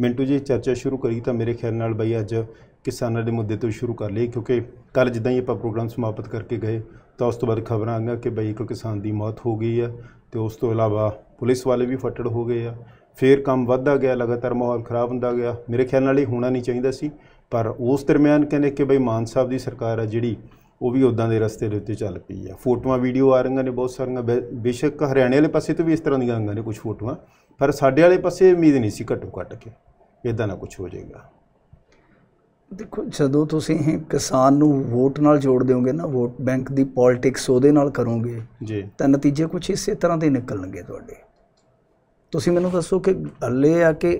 ਮਿੰਟੂ ਜੀ ਚਰਚਾ ਸ਼ੁਰੂ ਕਰੀ ਤਾਂ ਮੇਰੇ ਖਿਆਲ ਨਾਲ ਬਈ ਅੱਜ ਕਿਸਾਨਾਂ ਦੇ ਮੁੱਦੇ ਤੋਂ ਸ਼ੁਰੂ ਕਰ ਲਈ ਕਿਉਂਕਿ ਕੱਲ ਜਿੱਦਾਂ ਹੀ ਆਪਾਂ ਪ੍ਰੋਗਰਾਮ ਸਮਾਪਤ ਕਰਕੇ ਗਏ ਤਾਂ ਉਸ ਤੋਂ ਬਾਅਦ ਖਬਰਾਂ ਆਈਆਂ ਕਿ ਬਈ ਇੱਕ ਕਿਸਾਨ ਦੀ ਮੌਤ ਹੋ ਗਈ ਹੈ ਤੇ ਉਸ ਤੋਂ ਇਲਾਵਾ ਪੁਲਿਸ ਵਾਲੇ ਵੀ ਫੱਟੜ ਹੋ ਗਏ ਆ ਫੇਰ ਕੰਮ ਵੱਧਦਾ ਗਿਆ ਲਗਾਤਾਰ ਮਾਹੌਲ ਖਰਾਬ ਹੁੰਦਾ ਗਿਆ ਮੇਰੇ ਖਿਆਲ ਨਾਲ ਇਹ ਹੋਣਾ ਨਹੀਂ ਚਾਹੀਦਾ ਸੀ ਪਰ ਉਸ ਦਰਮਿਆਨ ਕਹਿੰਦੇ ਕਿ ਬਈ ਮਾਨ ਸਾਹਿਬ ਦੀ ਸਰਕਾਰ ਆ ਜਿਹੜੀ ਉਹ ਵੀ ਉਦਾਂ ਦੇ ਰਸਤੇ ਦੇ ਉੱਤੇ ਚੱਲ ਪਈ ਆ ਫੋਟੋਆਂ ਵੀਡੀਓ ਆ ਰਹੀਆਂ ਨੇ ਬਹੁਤ ਸਾਰੀਆਂ ਬੇਸ਼ੱਕ ਹਰਿਆਣੇ ਵਾਲੇ ਪਾਸੇ ਤੋਂ ਵੀ ਇਸ ਤਰ੍ਹਾਂ ਦੀਆਂ ਆਂਗਾਂ ਨੇ ਕੁਝ ਫੋਟੋਆਂ ਪਰ ਸਾਡੇ ਵਾਲੇ ਪਾਸੇ ਉਮੀਦ ਨਹੀਂ ਸੀ ਘੱਟੋ ਘੱਟ ਕੇ ਇਦਾਂ ਨਾ ਕੁਝ ਹੋ ਜਾਏਗਾ ਦੇਖੋ ਜਦੋਂ ਤੁਸੀਂ ਕਿਸਾਨ ਨੂੰ ਵੋਟ ਨਾਲ ਜੋੜ ਦਿਓਗੇ ਨਾ ਵੋਟ ਬੈਂਕ ਦੀ ਪੋਲਿਟਿਕਸ ਉਹਦੇ ਨਾਲ ਕਰੋਗੇ ਜੀ ਤਾਂ ਨਤੀਜੇ ਕੁਝ ਇਸੇ ਤਰ੍ਹਾਂ ਦੇ ਨਿਕਲਣਗੇ ਤੁਹਾਡੇ ਤੁਸੀਂ ਮੈਨੂੰ ਦੱਸੋ ਕਿ ਹੱਲੇ ਆ ਕਿ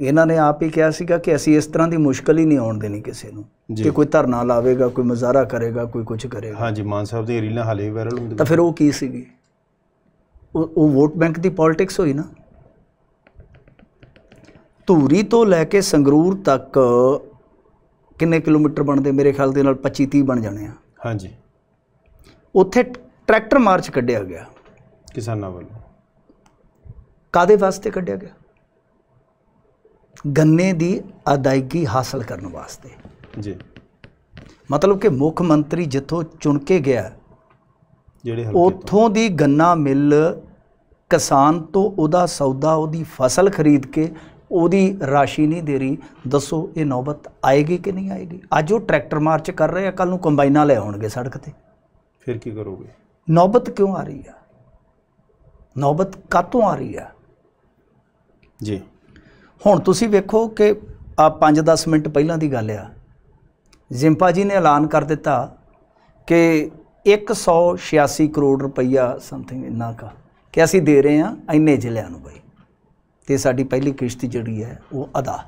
ਇਹਨਾਂ ਨੇ ਆਪ ਹੀ ਕਿਹਾ ਸੀਗਾ ਕਿ ਅਸੀਂ ਇਸ ਤਰ੍ਹਾਂ ਦੀ ਮੁਸ਼ਕਲ ਹੀ ਨਹੀਂ ਆਉਣ ਦੇਣੀ ਕਿਸੇ ਨੂੰ ਕਿ ਕੋਈ ਧਰਨਾ ਲਾਵੇਗਾ ਕੋਈ ਮਜ਼ਾਰਾ ਕਰੇਗਾ ਕੋਈ ਕੁਝ ਕਰੇਗਾ ਹਾਂਜੀ ਮਾਨ ਸਾਹਿਬ ਦੀ ਰੀਲਾਂ ਹਾਲੇ ਵਾਇਰਲ ਹੁੰਦੀਆਂ ਤਾਂ ਫਿਰ ਉਹ ਕੀ ਸੀਗੀ ਉਹ ਵੋਟ ਬੈਂਕ ਦੀ ਪੋਲਿਟਿਕਸ ਹੋਈ ਨਾ ਧੂਰੀ ਤੋਂ ਲੈ ਕੇ ਸੰਗਰੂਰ ਤੱਕ ਕਿੰਨੇ ਕਿਲੋਮੀਟਰ ਬਣਦੇ ਮੇਰੇ ਖਿਆਲ ਦੇ ਨਾਲ 25 30 ਬਣ ਜਾਣੇ ਆ ਹਾਂਜੀ ਉੱਥੇ ਟਰੈਕਟਰ ਮਾਰਚ ਕੱਢਿਆ ਗਿਆ ਕਿਸਾਨਾਂ ਵੱਲੋਂ ਕਾਦੇ ਵਾਸਤੇ ਕੱਢਿਆ ਗਿਆ ਗੰਨੇ ਦੀ ਅਦਾਇਗੀ ਹਾਸਲ ਕਰਨ ਵਾਸਤੇ ਜੀ ਮਤਲਬ ਕਿ ਮੁੱਖ ਮੰਤਰੀ ਜਿੱਥੋਂ ਚੁਣ ਕੇ ਗਿਆ ਜਿਹੜੇ ਹਲਕੇ ਉੱਥੋਂ ਦੀ ਗੰਨਾ ਮਿਲ ਕਿਸਾਨ ਤੋਂ ਉਹਦਾ ਸੌਦਾ ਉਹਦੀ ਫਸਲ ਖਰੀਦ ਕੇ ਉਹਦੀ ਰਾਸ਼ੀ ਨਹੀਂ ਦੇ ਰਹੀ ਦੱਸੋ ਇਹ ਨੌਬਤ ਆਏਗੀ ਕਿ ਨਹੀਂ ਆਏਗੀ ਅੱਜ ਉਹ ਟਰੈਕਟਰ ਮਾਰਚ ਕਰ ਰਹੇ ਆ ਕੱਲ ਨੂੰ ਕੰਬਾਈਨਾਂ ਲੈ ਆਉਣਗੇ ਸੜਕ ਤੇ ਫਿਰ ਕੀ ਕਰੋਗੇ ਨੌਬਤ ਕਿਉਂ ਆ ਰਹੀ ਆ ਨੌਬਤ ਕਾਤੋਂ ਆ ਰਹੀ ਆ ਜੀ ਹੁਣ ਤੁਸੀਂ ਵੇਖੋ ਕਿ ਆ 5-10 ਮਿੰਟ ਪਹਿਲਾਂ ਦੀ ਗੱਲ ਆ ਜ਼ਿੰਪਾ ਜੀ ਨੇ ਐਲਾਨ ਕਰ ਦਿੱਤਾ ਕਿ 186 ਕਰੋੜ ਰੁਪਈਆ ਸਮਥਿੰਗ ਇੰਨਾ ਕਾ ਕਿ ਅਸੀਂ ਦੇ ਰਹੇ ਆ ਇੰਨੇ ਜ਼ਿਲ੍ਹਿਆਂ ਨੂੰ ਬਈ ਤੇ ਸਾਡੀ ਪਹਿਲੀ ਕਿਸ਼ਤ ਜਿਹੜੀ ਹੈ ਉਹ ਅਦਾ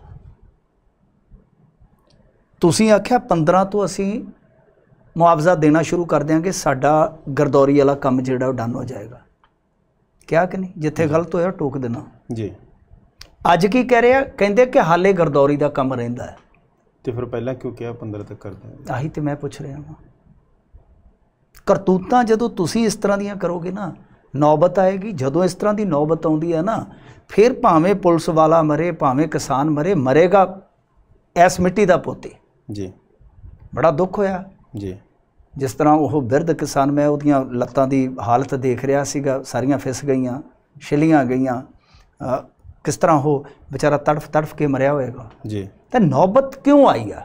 ਤੁਸੀਂ ਆਖਿਆ 15 ਤੋਂ ਅਸੀਂ ਮੁਆਵਜ਼ਾ ਦੇਣਾ ਸ਼ੁਰੂ ਕਰ ਦਿਆਂਗੇ ਸਾਡਾ ਗਰਦੌਰੀ ਵਾਲਾ ਕੰਮ ਜਿਹੜਾ ਉਹ ਡਨ ਹੋ ਜਾਏਗਾ ਕਿਹਾ ਕਿ ਨਹੀਂ ਜਿੱਥੇ ਗਲਤ ਹੋਇਆ ਟੋਕ ਦੇਣਾ ਜੀ ਅੱਜ ਕੀ ਕਹਿ ਰਿਹਾ ਕਹਿੰਦੇ ਕਿ ਹਾਲੇ ਗਰਦੌਰੀ ਦਾ ਕੰਮ ਰਹਿੰਦਾ ਹੈ ਤੇ ਫਿਰ ਪਹਿਲਾਂ ਕਿਉਂ ਕਿਹਾ 15 ਤੱਕ ਕਰ ਦਿਆਂਗੇ ਆਹੀ ਤੇ ਮੈਂ ਪੁੱਛ ਰਿਹਾ ਹਾਂ ਕਰਤੂਤਾਂ ਜਦੋਂ ਤੁਸੀਂ ਇਸ ਤਰ੍ਹਾਂ ਦੀਆਂ ਕਰੋਗੇ ਨਾ ਨੌਬਤ ਆਏਗੀ ਜਦੋਂ ਇਸ ਤਰ੍ਹਾਂ ਦੀ ਨੌਬਤ ਆਉਂਦੀ ਹੈ ਨਾ ਫਿਰ ਭਾਵੇਂ ਪੁਲਿਸ ਵਾਲਾ ਮਰੇ ਭਾਵੇਂ ਕਿਸਾਨ ਮਰੇ ਮਰੇਗਾ ਐਸ ਮਿੱਟੀ ਦਾ ਪੋਤੀ ਜੀ ਬੜਾ ਦੁੱਖ ਹੋਇਆ ਜੀ ਜਿਸ ਤਰ੍ਹਾਂ ਉਹ ਬਿਰਧ ਕਿਸਾਨ ਮੈਂ ਉਹਦੀਆਂ ਲੱਤਾਂ ਦੀ ਹਾਲਤ ਦੇਖ ਰਿਹਾ ਸੀਗਾ ਸਾਰੀਆਂ ਫਿਸ ਗਈਆਂ ਛਿਲੀਆਂ ਗਈਆਂ ਕਿਸ ਤਰ੍ਹਾਂ ਉਹ ਵਿਚਾਰਾ ਤੜਫ ਤੜਫ ਕੇ ਮਰਿਆ ਹੋਏਗਾ ਜੀ ਤਾਂ ਨੌਬਤ ਕਿਉਂ ਆਈ ਆ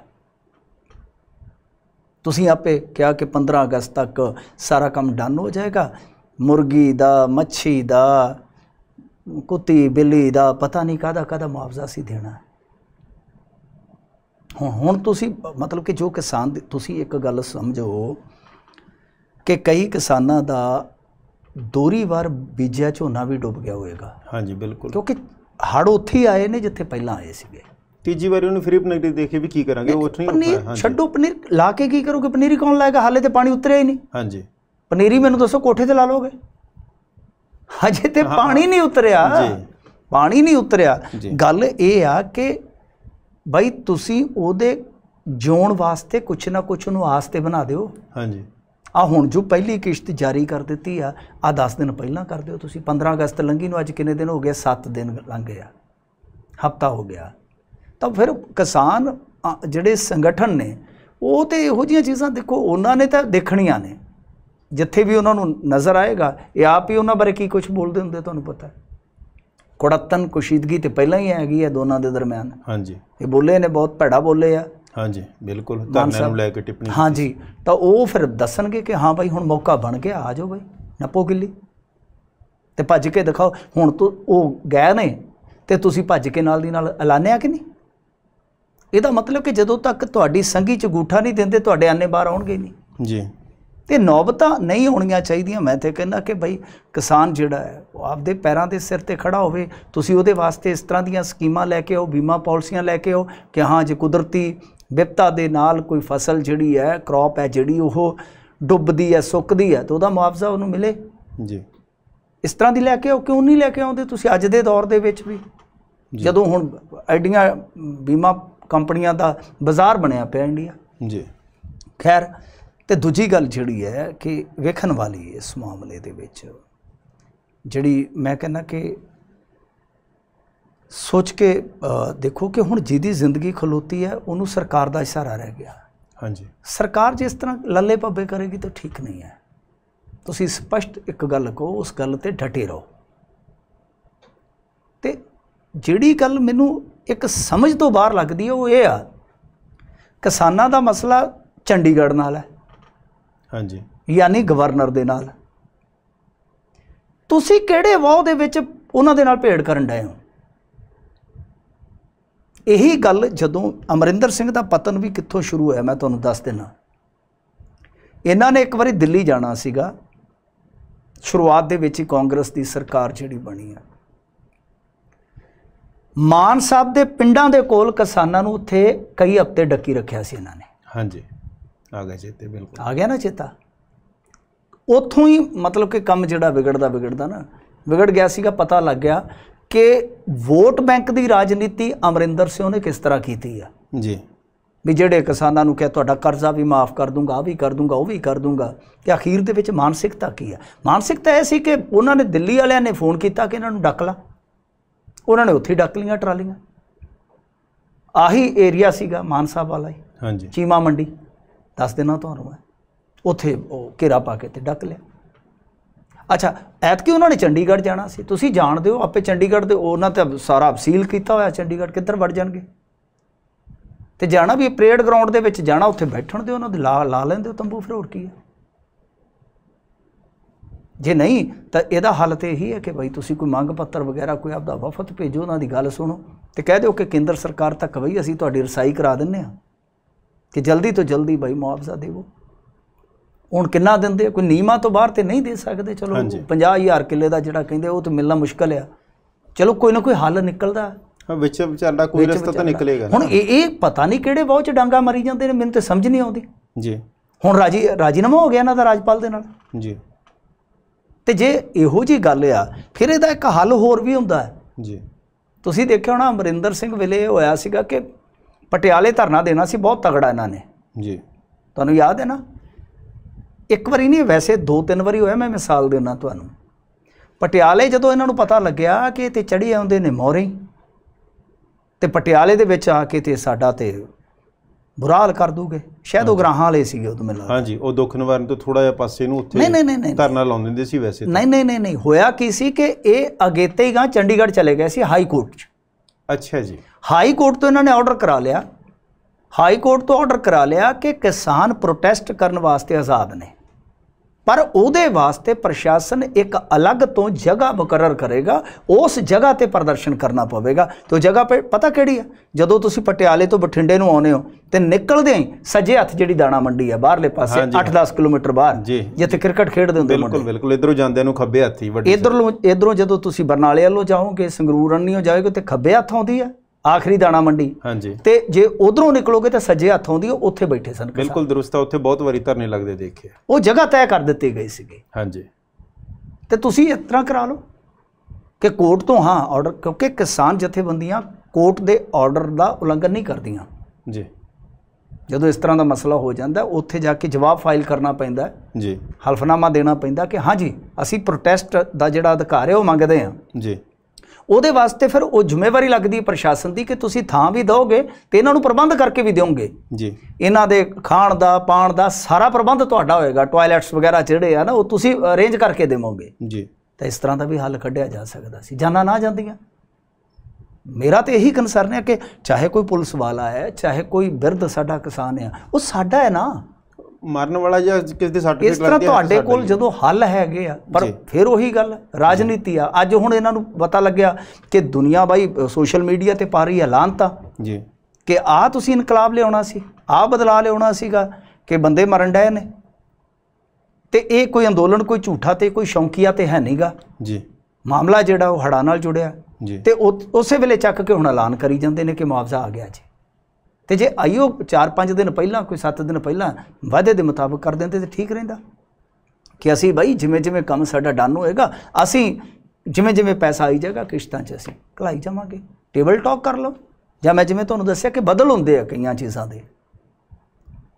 ਤੁਸੀਂ ਆਪੇ ਕਿਹਾ ਕਿ 15 ਅਗਸਤ ਤੱਕ ਸਾਰਾ ਕੰਮ ਡਨ ਹੋ ਜਾਏਗਾ ਮੁਰਗੀ ਦਾ ਮੱਛੀ ਦਾ ਕੁੱਤੀ ਬਿੱਲੀ ਦਾ ਪਤਾ ਨਹੀਂ ਕਾਦਾ ਕਾਦਾ ਮੁਆਵਜ਼ਾ ਸੀ ਦੇਣਾ ਹੁਣ ਹੁਣ ਤੁਸੀਂ ਮਤਲਬ ਕਿ ਜੋ ਕਿਸਾਨ ਤੁਸੀਂ ਇੱਕ ਗੱਲ ਸਮਝੋ ਕਿ ਕਈ ਕਿਸਾਨਾਂ ਦਾ ਦੋਰੀ ਵਾਰ ਬੀਜਿਆ ਝੋਨਾ ਵੀ ਡੁੱਬ ਗਿਆ ਹੋਵੇਗਾ ਹਾਂਜੀ ਬਿਲਕੁਲ ਕਿਉਂਕਿ ਹੜ ਉੱਥੇ ਆਏ ਨੇ ਜਿੱਥੇ ਪਹਿਲਾਂ ਆਏ ਸੀਗੇ ਤੀਜੀ ਵਾਰੀ ਉਹਨੂੰ ਫਿਰ ਪਨੀਰ ਦੇਖੇ ਵੀ ਕੀ ਕਰਾਂਗੇ ਉਹ ਉੱਥੇ ਨਹੀਂ ਹਾਂਜੀ ਛੱਡੋ ਪਨੀਰ ਲਾ ਕੇ ਕੀ ਕਰੋਗੇ ਪਨੀਰ ਹੀ ਕੌਣ ਲਾਏਗਾ ਹਾਲੇ ਤੇ ਪਾਣੀ ਉਤਰਿਆ ਹੀ ਨਹੀਂ ਹਾਂਜੀ ਪਨੀਰੀ ਮੈਨੂੰ ਦੱਸੋ ਕੋਠੇ ਤੇ ਲਾ ਲੋਗੇ ਹਜੇ ਤੇ ਪਾਣੀ ਨਹੀਂ ਉਤਰਿਆ ਜੀ ਪਾਣੀ ਨਹੀਂ ਉਤਰਿਆ ਗੱਲ ਇਹ ਆ ਕਿ ਬਈ ਤੁਸੀਂ ਉਹਦੇ ਜਿਉਣ ਵਾਸਤੇ ਕੁਛ ਨਾ ਕੁਛ ਉਹਨੂੰ ਆਸ ਤੇ ਬਣਾ ਦਿਓ ਹਾਂਜੀ ਆ ਹੁਣ ਜੋ ਪਹਿਲੀ ਕਿਸ਼ਤ ਜਾਰੀ ਕਰ ਦਿੱਤੀ ਆ ਆ 10 ਦਿਨ ਪਹਿਲਾਂ ਕਰ ਦਿਓ ਤੁਸੀਂ 15 ਅਗਸਤ ਲੰਗੀ ਨੂੰ ਅੱਜ ਕਿੰਨੇ ਦਿਨ ਹੋ ਗਏ 7 ਦਿਨ ਲੰਘ ਗਿਆ ਹਫਤਾ ਹੋ ਗਿਆ ਤਾਂ ਫਿਰ ਕਿਸਾਨ ਜਿਹੜੇ ਸੰਗਠਨ ਨੇ ਉਹ ਤੇ ਇਹੋ ਜੀਆਂ ਚੀਜ਼ਾਂ ਦੇਖੋ ਉਹਨਾਂ ਨੇ ਤਾਂ ਦੇਖਣੀਆਂ ਨੇ ਜਿੱਥੇ ਵੀ ਉਹਨਾਂ ਨੂੰ ਨਜ਼ਰ ਆਏਗਾ ਇਹ ਆਪ ਹੀ ਉਹਨਾਂ ਬਾਰੇ ਕੀ ਕੁਝ ਬੋਲਦੇ ਹੁੰਦੇ ਤੁਹਾਨੂੰ ਪਤਾ ਹੈ ਕੁੜੱਤਨ ਕੁਸ਼ੀਦਗੀ ਤੇ ਪਹਿਲਾਂ ਹੀ ਹੈਗੀ ਹੈ ਦੋਨਾਂ ਦੇ ਦਰਮਿਆਨ ਹਾਂਜੀ ਇਹ ਬੋਲੇ ਨੇ ਬਹੁਤ ਭੜਾ ਬੋਲੇ ਆ ਹਾਂਜੀ ਬਿਲਕੁਲ ਧਰਨੇ ਨੂੰ ਲੈ ਕੇ ਟਿੱਪਣੀ ਹਾਂਜੀ ਤਾਂ ਉਹ ਫਿਰ ਦੱਸਣਗੇ ਕਿ ਹਾਂ ਭਾਈ ਹੁਣ ਮੌਕਾ ਬਣ ਗਿਆ ਆ ਜਾਓ ਭਾਈ ਨੱਪੋ ਗਿੱਲੀ ਤੇ ਭੱਜ ਕੇ ਦਿਖਾਓ ਹੁਣ ਤੋਂ ਉਹ ਗਏ ਨੇ ਤੇ ਤੁਸੀਂ ਭੱਜ ਕੇ ਨਾਲ ਦੀ ਨਾਲ ਐਲਾਨਿਆ ਕਿ ਨਹੀਂ ਇਹਦਾ ਮਤਲਬ ਕਿ ਜਦੋਂ ਤੱਕ ਤੁਹਾਡੀ ਸੰਗੀ ਚ ਗੂਠਾ ਨਹੀਂ ਦਿੰਦੇ ਤੁਹਾਡੇ ਆਨੇ ਬਾਹਰ ਆਉਣਗੇ ਨਹੀਂ ਜੀ ਤੇ ਨੌਬਤਾਂ ਨਹੀਂ ਹੋਣੀਆਂ ਚਾਹੀਦੀਆਂ ਮੈਂ ਤੇ ਕਹਿੰਦਾ ਕਿ ਭਾਈ ਕਿਸਾਨ ਜਿਹੜਾ ਹੈ ਉਹ ਆਪਦੇ ਪੈਰਾਂ ਦੇ ਸਿਰ ਤੇ ਖੜਾ ਹੋਵੇ ਤੁਸੀਂ ਉਹਦੇ ਵਾਸਤੇ ਇਸ ਤਰ੍ਹਾਂ ਦੀਆਂ ਸਕੀਮਾਂ ਲੈ ਕੇ ਆਓ ਬੀਮਾ ਪਾਲਿਸੀਆਂ ਲੈ ਕੇ ਆਓ ਕਿ ਹਾਂ ਜੇ ਕੁਦਰਤੀ ਵਿਪਤਾ ਦੇ ਨਾਲ ਕੋਈ ਫਸਲ ਜਿਹੜੀ ਹੈ ਕ੍ਰੌਪ ਹੈ ਜਿਹੜੀ ਉਹ ਡੁੱਬਦੀ ਹੈ ਸੁੱਕਦੀ ਹੈ ਤਾਂ ਉਹਦਾ ਮੁਆਵਜ਼ਾ ਉਹਨੂੰ ਮਿਲੇ ਜੀ ਇਸ ਤਰ੍ਹਾਂ ਦੀ ਲੈ ਕੇ ਆਓ ਕਿਉਂ ਨਹੀਂ ਲੈ ਕੇ ਆਉਂਦੇ ਤੁਸੀਂ ਅੱਜ ਦੇ ਦੌਰ ਦੇ ਵਿੱਚ ਵੀ ਜਦੋਂ ਹੁਣ ਐਡੀਆਂ ਬੀਮਾ ਕੰਪਨੀਆਂ ਦਾ ਬਾਜ਼ਾਰ ਬਣਿਆ ਪਿਆ ਇੰਡੀਆ ਜੀ ਖੈਰ ਤੇ ਦੂਜੀ ਗੱਲ ਜਿਹੜੀ ਹੈ ਕਿ ਵੇਖਣ ਵਾਲੀ ਇਸ ਮਾਮਲੇ ਦੇ ਵਿੱਚ ਜਿਹੜੀ ਮੈਂ ਕਹਿੰਦਾ ਕਿ ਸੋਚ ਕੇ ਦੇਖੋ ਕਿ ਹੁਣ ਜਿਹਦੀ ਜ਼ਿੰਦਗੀ ਖਲੋਤੀ ਹੈ ਉਹਨੂੰ ਸਰਕਾਰ ਦਾ ਇਸ਼ਾਰਾ ਰਹਿ ਗਿਆ ਹਾਂਜੀ ਸਰਕਾਰ ਜਿਸ ਤਰ੍ਹਾਂ ਲੱਲੇ ਪੱਬੇ ਕਰੇਗੀ ਤਾਂ ਠੀਕ ਨਹੀਂ ਹੈ ਤੁਸੀਂ ਸਪਸ਼ਟ ਇੱਕ ਗੱਲ ਕਹੋ ਉਸ ਗੱਲ ਤੇ ਡਟੇ ਰਹੋ ਤੇ ਜਿਹੜੀ ਗੱਲ ਮੈਨੂੰ ਇੱਕ ਸਮਝ ਤੋਂ ਬਾਹਰ ਲੱਗਦੀ ਹੈ ਉਹ ਇਹ ਆ ਕਿਸਾਨਾਂ ਦਾ ਮਸਲਾ ਚੰਡੀਗੜ੍ਹ ਨਾਲ ਹੈ ਹਾਂਜੀ ਯਾਨੀ ਗਵਰਨਰ ਦੇ ਨਾਲ ਤੁਸੀਂ ਕਿਹੜੇ ਵਾਹ ਦੇ ਵਿੱਚ ਉਹਨਾਂ ਦੇ ਨਾਲ ਭੇੜ ਕਰਨ ਡਏ ਹੋ ਇਹੀ ਗੱਲ ਜਦੋਂ ਅਮਰਿੰਦਰ ਸਿੰਘ ਦਾ ਪਤਨ ਵੀ ਕਿੱਥੋਂ ਸ਼ੁਰੂ ਹੋਇਆ ਮੈਂ ਤੁਹਾਨੂੰ ਦੱਸ ਦੇਣਾ ਇਹਨਾਂ ਨੇ ਇੱਕ ਵਾਰੀ ਦਿੱਲੀ ਜਾਣਾ ਸੀਗਾ ਸ਼ੁਰੂਆਤ ਦੇ ਵਿੱਚ ਹੀ ਕਾਂਗਰਸ ਦੀ ਸਰਕਾਰ ਜਿਹੜੀ ਬਣੀ ਆ ਮਾਨ ਸਾਹਿਬ ਦੇ ਪਿੰਡਾਂ ਦੇ ਕੋਲ ਕਿਸਾਨਾਂ ਨੂੰ ਉੱਥੇ ਕਈ ਹਫ਼ਤੇ ਡੱਕੀ ਰੱਖਿਆ ਸੀ ਇਹਨਾਂ ਨੇ ਹਾਂਜੀ ਆ ਗਿਆ ਚੇਤੇ ਬਿਲਕੁਲ ਆ ਗਿਆ ਨਾ ਚੇਤਾ ਉਥੋਂ ਹੀ ਮਤਲਬ ਕਿ ਕੰਮ ਜਿਹੜਾ ਵਿਗੜਦਾ ਵਿਗੜਦਾ ਨਾ ਵਿਗੜ ਗਿਆ ਸੀਗਾ ਪਤਾ ਲੱਗ ਗਿਆ ਕਿ ਵੋਟ ਬੈਂਕ ਦੀ ਰਾਜਨੀਤੀ ਅਮਰਿੰਦਰ ਸਿੰਘ ਨੇ ਕਿਸ ਤਰ੍ਹਾਂ ਕੀਤੀ ਆ ਜੀ ਵੀ ਜਿਹੜੇ ਕਿਸਾਨਾਂ ਨੂੰ ਕਿਹਾ ਤੁਹਾਡਾ ਕਰਜ਼ਾ ਵੀ ਮਾਫ ਕਰ ਦੂੰਗਾ ਆ ਵੀ ਕਰ ਦੂੰਗਾ ਉਹ ਵੀ ਕਰ ਦੂੰਗਾ ਤੇ ਅਖੀਰ ਦੇ ਵਿੱਚ ਮਾਨਸਿਕਤਾ ਕੀ ਆ ਮਾਨਸਿਕਤਾ ਇਹ ਸੀ ਕਿ ਉਹਨਾਂ ਨੇ ਦਿੱਲੀ ਵਾਲਿਆਂ ਨੇ ਫੋਨ ਕੀਤਾ ਕਿ ਇਹਨਾਂ ਨੂੰ ਡੱਕ ਲਾ ਉਹਨਾਂ ਨੇ ਉੱਥੇ ਡੱਕ ਲੀਆਂ ਟਰਾਲੀਆਂ ਆਹੀ ਏਰੀਆ ਸੀਗਾ ਮਾਨਸਾ ਵਾਲਾ ਹੀ ਹਾਂਜੀ ਚੀਮਾ ਮੰਡੀ ਦੱਸ ਦੇਣਾ ਤੁਹਾਨੂੰ ਮੈਂ ਉੱਥੇ ਉਹ ਘੇਰਾ ਪਾ ਕੇ ਤੇ ਡੱਕ ਲਿਆ ਅੱਛਾ ਐਤਕੀ ਉਹਨਾਂ ਨੇ ਚੰਡੀਗੜ੍ਹ ਜਾਣਾ ਸੀ ਤੁਸੀਂ ਜਾਣਦੇ ਹੋ ਆਪੇ ਚੰਡੀਗੜ੍ਹ ਦੇ ਉਹਨਾਂ ਤੇ ਸਾਰਾ ਅਫਸੀਲ ਕੀਤਾ ਹੋਇਆ ਚੰਡੀਗੜ੍ਹ ਕਿੱਧਰ ਵੜ ਜਾਣਗੇ ਤੇ ਜਾਣਾ ਵੀ ਪ੍ਰੇਡ ਗਰਾਊਂਡ ਦੇ ਵਿੱਚ ਜਾਣਾ ਉੱਥੇ ਬੈਠਣ ਦੇ ਉਹਨਾਂ ਦੇ ਲਾ ਲਾ ਲੈਂਦੇ ਤੰਬੂ ਫਿਰ ਹੋਰ ਕੀ ਹੈ ਜੇ ਨਹੀਂ ਤਾਂ ਇਹਦਾ ਹੱਲ ਤੇ ਇਹੀ ਹੈ ਕਿ ਭਾਈ ਤੁਸੀਂ ਕੋਈ ਮੰਗ ਪੱਤਰ ਵਗੈਰਾ ਕੋਈ ਆਪਦਾ ਵਫਦ ਭੇਜੋ ਉਹਨਾਂ ਦੀ ਗੱਲ ਸੁਣੋ ਤੇ ਕਹਿ ਦਿਓ ਕਿ ਕੇਂਦਰ ਸਰਕਾਰ ਤੱਕ ਬਈ ਅਸੀਂ ਤੁਹਾਡੀ ਰਸਾਈ ਕਰਾ ਦਿੰਨੇ ਆ ਕਿ ਜਲਦੀ ਤੋਂ ਜਲਦੀ ਭਾਈ ਮੁਆਵਜ਼ਾ ਦੇਵੋ ਹੁਣ ਕਿੰਨਾ ਦਿੰਦੇ ਕੋਈ ਨੀਮਾ ਤੋਂ ਬਾਹਰ ਤੇ ਨਹੀਂ ਦੇ ਸਕਦੇ ਚਲੋ 50000 ਕਿੱਲੇ ਦਾ ਜਿਹੜਾ ਕਹਿੰਦੇ ਉਹ ਤੇ ਮਿਲਣਾ ਮੁਸ਼ਕਲ ਆ ਚਲੋ ਕੋਈ ਨਾ ਕੋਈ ਹੱਲ ਨਿਕਲਦਾ ਵਿੱਚ ਵਿਚਾਰਦਾ ਕੋਈ ਰਸਤਾ ਤਾਂ ਨਿਕਲੇਗਾ ਹੁਣ ਇਹ ਇਹ ਪਤਾ ਨਹੀਂ ਕਿਹੜੇ ਬਹੁਤ ਚ ਡਾਂਗਾ ਮਰੀ ਜਾਂਦੇ ਨੇ ਮੈਨੂੰ ਤੇ ਸਮਝ ਨਹੀਂ ਆਉਂਦੀ ਜੀ ਹੁਣ ਰਾਜੀ ਰਾਜੀਨਾਮਾ ਹੋ ਗਿਆ ਇਹਨਾਂ ਦਾ ਰਾਜਪਾਲ ਦੇ ਨਾਲ ਜੀ ਤੇ ਜੇ ਇਹੋ ਜੀ ਗੱਲ ਆ ਫਿਰ ਇਹਦਾ ਇੱਕ ਹੱਲ ਹੋਰ ਵੀ ਹੁੰਦਾ ਹੈ ਜੀ ਤੁਸੀਂ ਦੇਖਿਆ ਹੋਣਾ ਅਮਰਿੰਦਰ ਸਿੰਘ ਵੇਲੇ ਹੋਇਆ ਸੀਗਾ ਕਿ ਪਟਿਆਲੇ ਧਰਨਾ ਦੇਣਾ ਸੀ ਬਹੁਤ ਤਗੜਾ ਇਹਨਾਂ ਨੇ ਜੀ ਤੁਹਾਨੂੰ ਯਾਦ ਹੈ ਨਾ ਇੱਕ ਵਾਰੀ ਨਹੀਂ ਵੈਸੇ ਦੋ ਤਿੰਨ ਵਾਰੀ ਹੋਇਆ ਮੈਂ ਮਿਸਾਲ ਦੇਣਾ ਤੁਹਾਨੂੰ ਪਟਿਆਲੇ ਜਦੋਂ ਇਹਨਾਂ ਨੂੰ ਪਤਾ ਲੱਗਿਆ ਕਿ ਤੇ ਚੜੀ ਆਉਂਦੇ ਨੇ ਮੋਰੇ ਤੇ ਪਟਿਆਲੇ ਦੇ ਵਿੱਚ ਆ ਕੇ ਤੇ ਸਾਡਾ ਤੇ ਬੁਰਾਲ ਕਰ ਦੂਗੇ ਸ਼ਾਇਦ ਉਹ ਗਰਾਹਾਂ ਵਾਲੇ ਸੀਗੇ ਉਹ ਤੋਂ ਮੈਨੂੰ ਹਾਂਜੀ ਉਹ ਦੁੱਖ ਨਿਵਾਰਨ ਤੋਂ ਥੋੜਾ ਜਿਹਾ ਪਾਸੇ ਨੂੰ ਉੱਥੇ ਨਹੀਂ ਨਹੀਂ ਨਹੀਂ ਧਰਨਾ ਲਾਉਂਦੇ ਸੀ ਵੈਸੇ ਨਹੀਂ ਨਹੀਂ ਨਹੀਂ ਨਹੀਂ ਹੋਇਆ ਕੀ ਸੀ ਕਿ ਇਹ ਅਗੇਤੇ ਹੀ ਗਾਂ ਚੰਡੀਗੜ੍ਹ ਚਲੇ ਗਏ ਸੀ ਹਾਈ ਕੋਰਟ 'ਚ ਅੱਛਾ ਜੀ ਹਾਈ ਕੋਰਟ ਤੋਂ ਇਹਨਾਂ ਨੇ ਆਰਡਰ ਕਰਾ ਲਿਆ ਹਾਈ ਕੋਰਟ ਤੋਂ ਆਰਡਰ ਕਰਾ ਲਿਆ ਕਿ ਕਿਸਾਨ ਪ੍ਰੋਟੈਸਟ ਕਰਨ ਵਾਸਤੇ ਆਜ਼ਾਦ ਨੇ ਪਰ ਉਹਦੇ ਵਾਸਤੇ ਪ੍ਰਸ਼ਾਸਨ ਇੱਕ ਅਲੱਗ ਤੋਂ ਜਗ੍ਹਾ ਮੁਕਰਰ ਕਰੇਗਾ ਉਸ ਜਗ੍ਹਾ ਤੇ ਪ੍ਰਦਰਸ਼ਨ ਕਰਨਾ ਪਵੇਗਾ ਤੇ ਉਹ ਜਗ੍ਹਾ ਪਤਾ ਕਿਹੜੀ ਹੈ ਜਦੋਂ ਤੁਸੀਂ ਪਟਿਆਲੇ ਤੋਂ ਬਠਿੰਡੇ ਨੂੰ ਆਉਨੇ ਹੋ ਤੇ ਨਿਕਲਦੇ ਹੀ ਸੱਜੇ ਹੱਥ ਜਿਹੜੀ ਦਾਣਾ ਮੰਡੀ ਹੈ ਬਾਹਰਲੇ ਪਾਸੇ 8-10 ਕਿਲੋਮੀਟਰ ਬਾਹਰ ਜਿੱਥੇ ਕ੍ਰਿਕਟ ਖੇਡਦੇ ਹੁੰਦੇ ਬਿਲਕੁਲ ਬਿਲਕੁਲ ਇਧਰੋਂ ਜਾਂਦਿਆਂ ਨੂੰ ਖੱਬੇ ਹੱਥੀ ਵੱਡੀ ਇਧਰੋਂ ਇਧਰੋਂ ਜਦੋਂ ਤੁਸੀਂ ਬਰਨਾਲੇ ਵੱਲੋਂ ਜਾਓਗੇ ਸੰਗਰੂਰ ਅੰਨੀਓ ਜਾਓਗੇ ਤੇ ਖੱਬੇ ਹੱਥ ਆਉਂਦੀ ਹੈ ਆਖਰੀ ਦਾਣਾ ਮੰਡੀ ਹਾਂਜੀ ਤੇ ਜੇ ਉਧਰੋਂ ਨਿਕਲੋਗੇ ਤਾਂ ਸੱਜੇ ਹੱਥ ਆਉਂਦੀ ਉਹ ਉੱਥੇ ਬੈਠੇ ਸਨ ਬਿਲਕੁਲ ਦਰੁਸਤ ਆ ਉੱਥੇ ਬਹੁਤ ਵਾਰੀ ਧਰਨੇ ਲੱਗਦੇ ਦੇਖੇ ਉਹ ਜਗ੍ਹਾ ਤੈਅ ਕਰ ਦਿੱਤੀ ਗਈ ਸੀਗੀ ਹਾਂਜੀ ਤੇ ਤੁਸੀਂ ਇਸ ਤਰ੍ਹਾਂ ਕਰਾ ਲਓ ਕਿ ਕੋਰਟ ਤੋਂ ਹਾਂ ਆਰਡਰ ਕਿਉਂਕਿ ਕਿਸਾਨ ਜਥੇਬੰਦੀਆਂ ਕੋਰਟ ਦੇ ਆਰਡਰ ਦਾ ਉਲੰਘਣ ਨਹੀਂ ਕਰਦੀਆਂ ਜੀ ਜਦੋਂ ਇਸ ਤਰ੍ਹਾਂ ਦਾ ਮਸਲਾ ਹੋ ਜਾਂਦਾ ਉੱਥੇ ਜਾ ਕੇ ਜਵਾਬ ਫਾਈਲ ਕਰਨਾ ਪੈਂਦਾ ਜੀ ਹਲਫਨਾਮਾ ਦੇਣਾ ਪੈਂਦਾ ਕਿ ਹਾਂਜੀ ਅਸੀਂ ਪ੍ਰੋਟੈਸਟ ਦਾ ਜਿਹੜਾ ਅਧਿਕਾਰ ਹੈ ਉਹ ਮੰਗਦੇ ਹਾਂ ਜੀ ਉਹਦੇ ਵਾਸਤੇ ਫਿਰ ਉਹ ਜ਼ਿੰਮੇਵਾਰੀ ਲੱਗਦੀ ਪ੍ਰਸ਼ਾਸਨ ਦੀ ਕਿ ਤੁਸੀਂ ਥਾਂ ਵੀ ਦਿਓਗੇ ਤੇ ਇਹਨਾਂ ਨੂੰ ਪ੍ਰਬੰਧ ਕਰਕੇ ਵੀ ਦਿਓਗੇ ਜੀ ਇਹਨਾਂ ਦੇ ਖਾਣ ਦਾ ਪਾਣ ਦਾ ਸਾਰਾ ਪ੍ਰਬੰਧ ਤੁਹਾਡਾ ਹੋਏਗਾ ਟਾਇਲਟਸ ਵਗੈਰਾ ਜਿਹੜੇ ਆ ਨਾ ਉਹ ਤੁਸੀਂ ਅਰੇਂਜ ਕਰਕੇ ਦੇਵੋਗੇ ਜੀ ਤਾਂ ਇਸ ਤਰ੍ਹਾਂ ਦਾ ਵੀ ਹੱਲ ਕੱਢਿਆ ਜਾ ਸਕਦਾ ਸੀ ਜਾਨਾਂ ਨਾ ਜਾਂਦੀਆਂ ਮੇਰਾ ਤੇ ਇਹੀ ਕਨਸਰਨ ਹੈ ਕਿ ਚਾਹੇ ਕੋਈ ਪੁਲਿਸ ਵਾਲਾ ਹੈ ਚਾਹੇ ਕੋਈ ਬਿਰਧ ਸਾਡਾ ਕਿਸਾਨ ਹੈ ਉਹ ਸਾਡਾ ਹੈ ਨਾ ਮਰਨ ਵਾਲਾ ਜਾਂ ਕਿਸ ਦੇ ਸੱਟ ਇਸ ਤਰ੍ਹਾਂ ਤੁਹਾਡੇ ਕੋਲ ਜਦੋਂ ਹੱਲ ਹੈਗੇ ਆ ਪਰ ਫਿਰ ਉਹੀ ਗੱਲ ਰਾਜਨੀਤੀ ਆ ਅੱਜ ਹੁਣ ਇਹਨਾਂ ਨੂੰ ਪਤਾ ਲੱਗਿਆ ਕਿ ਦੁਨੀਆ ਬਾਈ ਸੋਸ਼ਲ ਮੀਡੀਆ ਤੇ ਪਾ ਰਹੀ ਹੈ ਲਾਂਤਾ ਜੀ ਕਿ ਆ ਤੁਸੀਂ ਇਨਕਲਾਬ ਲਿਆਉਣਾ ਸੀ ਆ ਬਦਲਾ ਲਿਆਉਣਾ ਸੀਗਾ ਕਿ ਬੰਦੇ ਮਰਨ ਡਏ ਨੇ ਤੇ ਇਹ ਕੋਈ ਅੰਦੋਲਨ ਕੋਈ ਝੂਠਾ ਤੇ ਕੋਈ ਸ਼ੌਂਕੀਆ ਤੇ ਹੈ ਨਹੀਂਗਾ ਜੀ ਮਾਮਲਾ ਜਿਹੜਾ ਉਹ ਹੜਾ ਨਾਲ ਜੁੜਿਆ ਤੇ ਉਸੇ ਵੇਲੇ ਚੱਕ ਕੇ ਹੁਣ ਐਲਾਨ ਕਰੀ ਜਾਂਦੇ ਨੇ ਕਿ ਮੁਆਵਜ਼ਾ ਆ ਗਿਆ ਜੀ ਤੇ ਜੇ ਆਈਓ 4-5 ਦਿਨ ਪਹਿਲਾਂ ਕੋਈ 7 ਦਿਨ ਪਹਿਲਾਂ ਵਾਅਦੇ ਦੇ ਮੁਤਾਬਕ ਕਰ ਦਿੰਦੇ ਤੇ ਠੀਕ ਰਹਿੰਦਾ ਕਿ ਅਸੀਂ ਭਾਈ ਜਿਵੇਂ ਜਿਵੇਂ ਕੰਮ ਸਾਡਾ ਡਨ ਹੋਏਗਾ ਅਸੀਂ ਜਿਵੇਂ ਜਿਵੇਂ ਪੈਸਾ ਆਈ ਜਾਏਗਾ ਕਿਸ਼ਤਾਂ 'ਚ ਅਸੀਂ ਕਲਾਈ ਜਾਵਾਂਗੇ ਟੇਬਲ ਟਾਕ ਕਰ ਲਓ ਜਾਂ ਮੈਂ ਜਿਵੇਂ ਤੁਹਾਨੂੰ ਦੱਸਿਆ ਕਿ ਬਦਲ ਹੁੰਦੇ ਆ ਕਈਆਂ ਚੀਜ਼ਾਂ ਦੇ